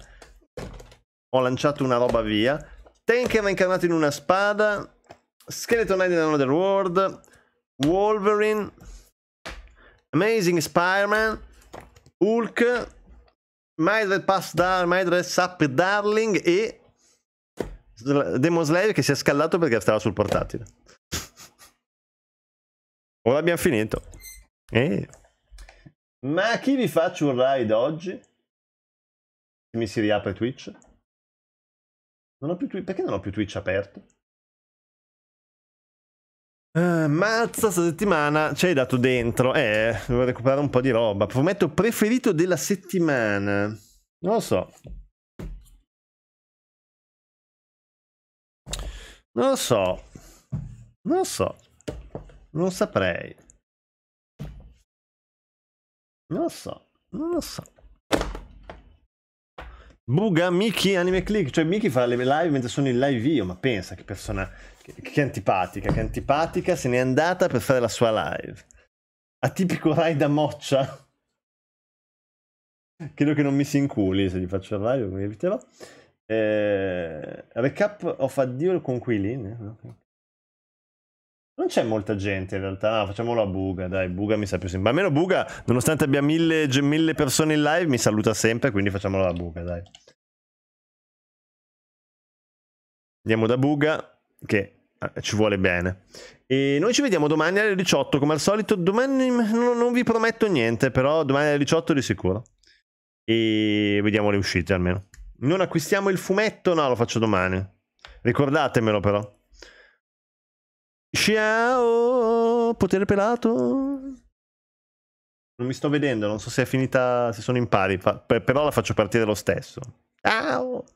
ho lanciato una roba via, Tenken va incarnato in una spada, Skeleton Knight in Another World, Wolverine, Amazing Spider-Man, Hulk, Mildred Pass Dar, Mildred Sap Darling e Demon Slayer che si è scaldato perché stava sul portatile. Ora abbiamo finito. Eh. Ma a chi vi faccio un raid oggi? Se mi si riapre Twitch? Non ho più Twitch. Perché non ho più Twitch aperto? Uh, eh, mazza, settimana ci hai dato dentro. Eh, devo recuperare un po' di roba. Prometto preferito della settimana. Non lo so.
Non lo so. Non lo so. Non saprei.
Non lo so. Non lo so. Buga Miki Anime Click. Cioè Miki fa le live mentre sono in live io. Ma pensa che persona che, che antipatica, che antipatica, se n'è andata per fare la sua live. Atipico Rai da moccia. Credo che non mi si inculi se gli faccio il live, come eviterò. Eh, recap of addio con Quilin. Non c'è molta gente in realtà, no, facciamolo a Buga, dai, Buga mi sa più sempre. Almeno Buga, nonostante abbia mille, mille persone in live, mi saluta sempre, quindi facciamolo a Buga, dai. Andiamo da Buga, che eh, ci vuole bene. E noi ci vediamo domani alle 18, come al solito. Domani non vi prometto niente, però domani alle 18 di sicuro. E vediamo le uscite almeno. Non acquistiamo il fumetto? No, lo faccio domani. Ricordatemelo però. Ciao, potere pelato. Non mi sto vedendo, non so se è finita, se sono in pari, però la faccio partire lo stesso. Ciao.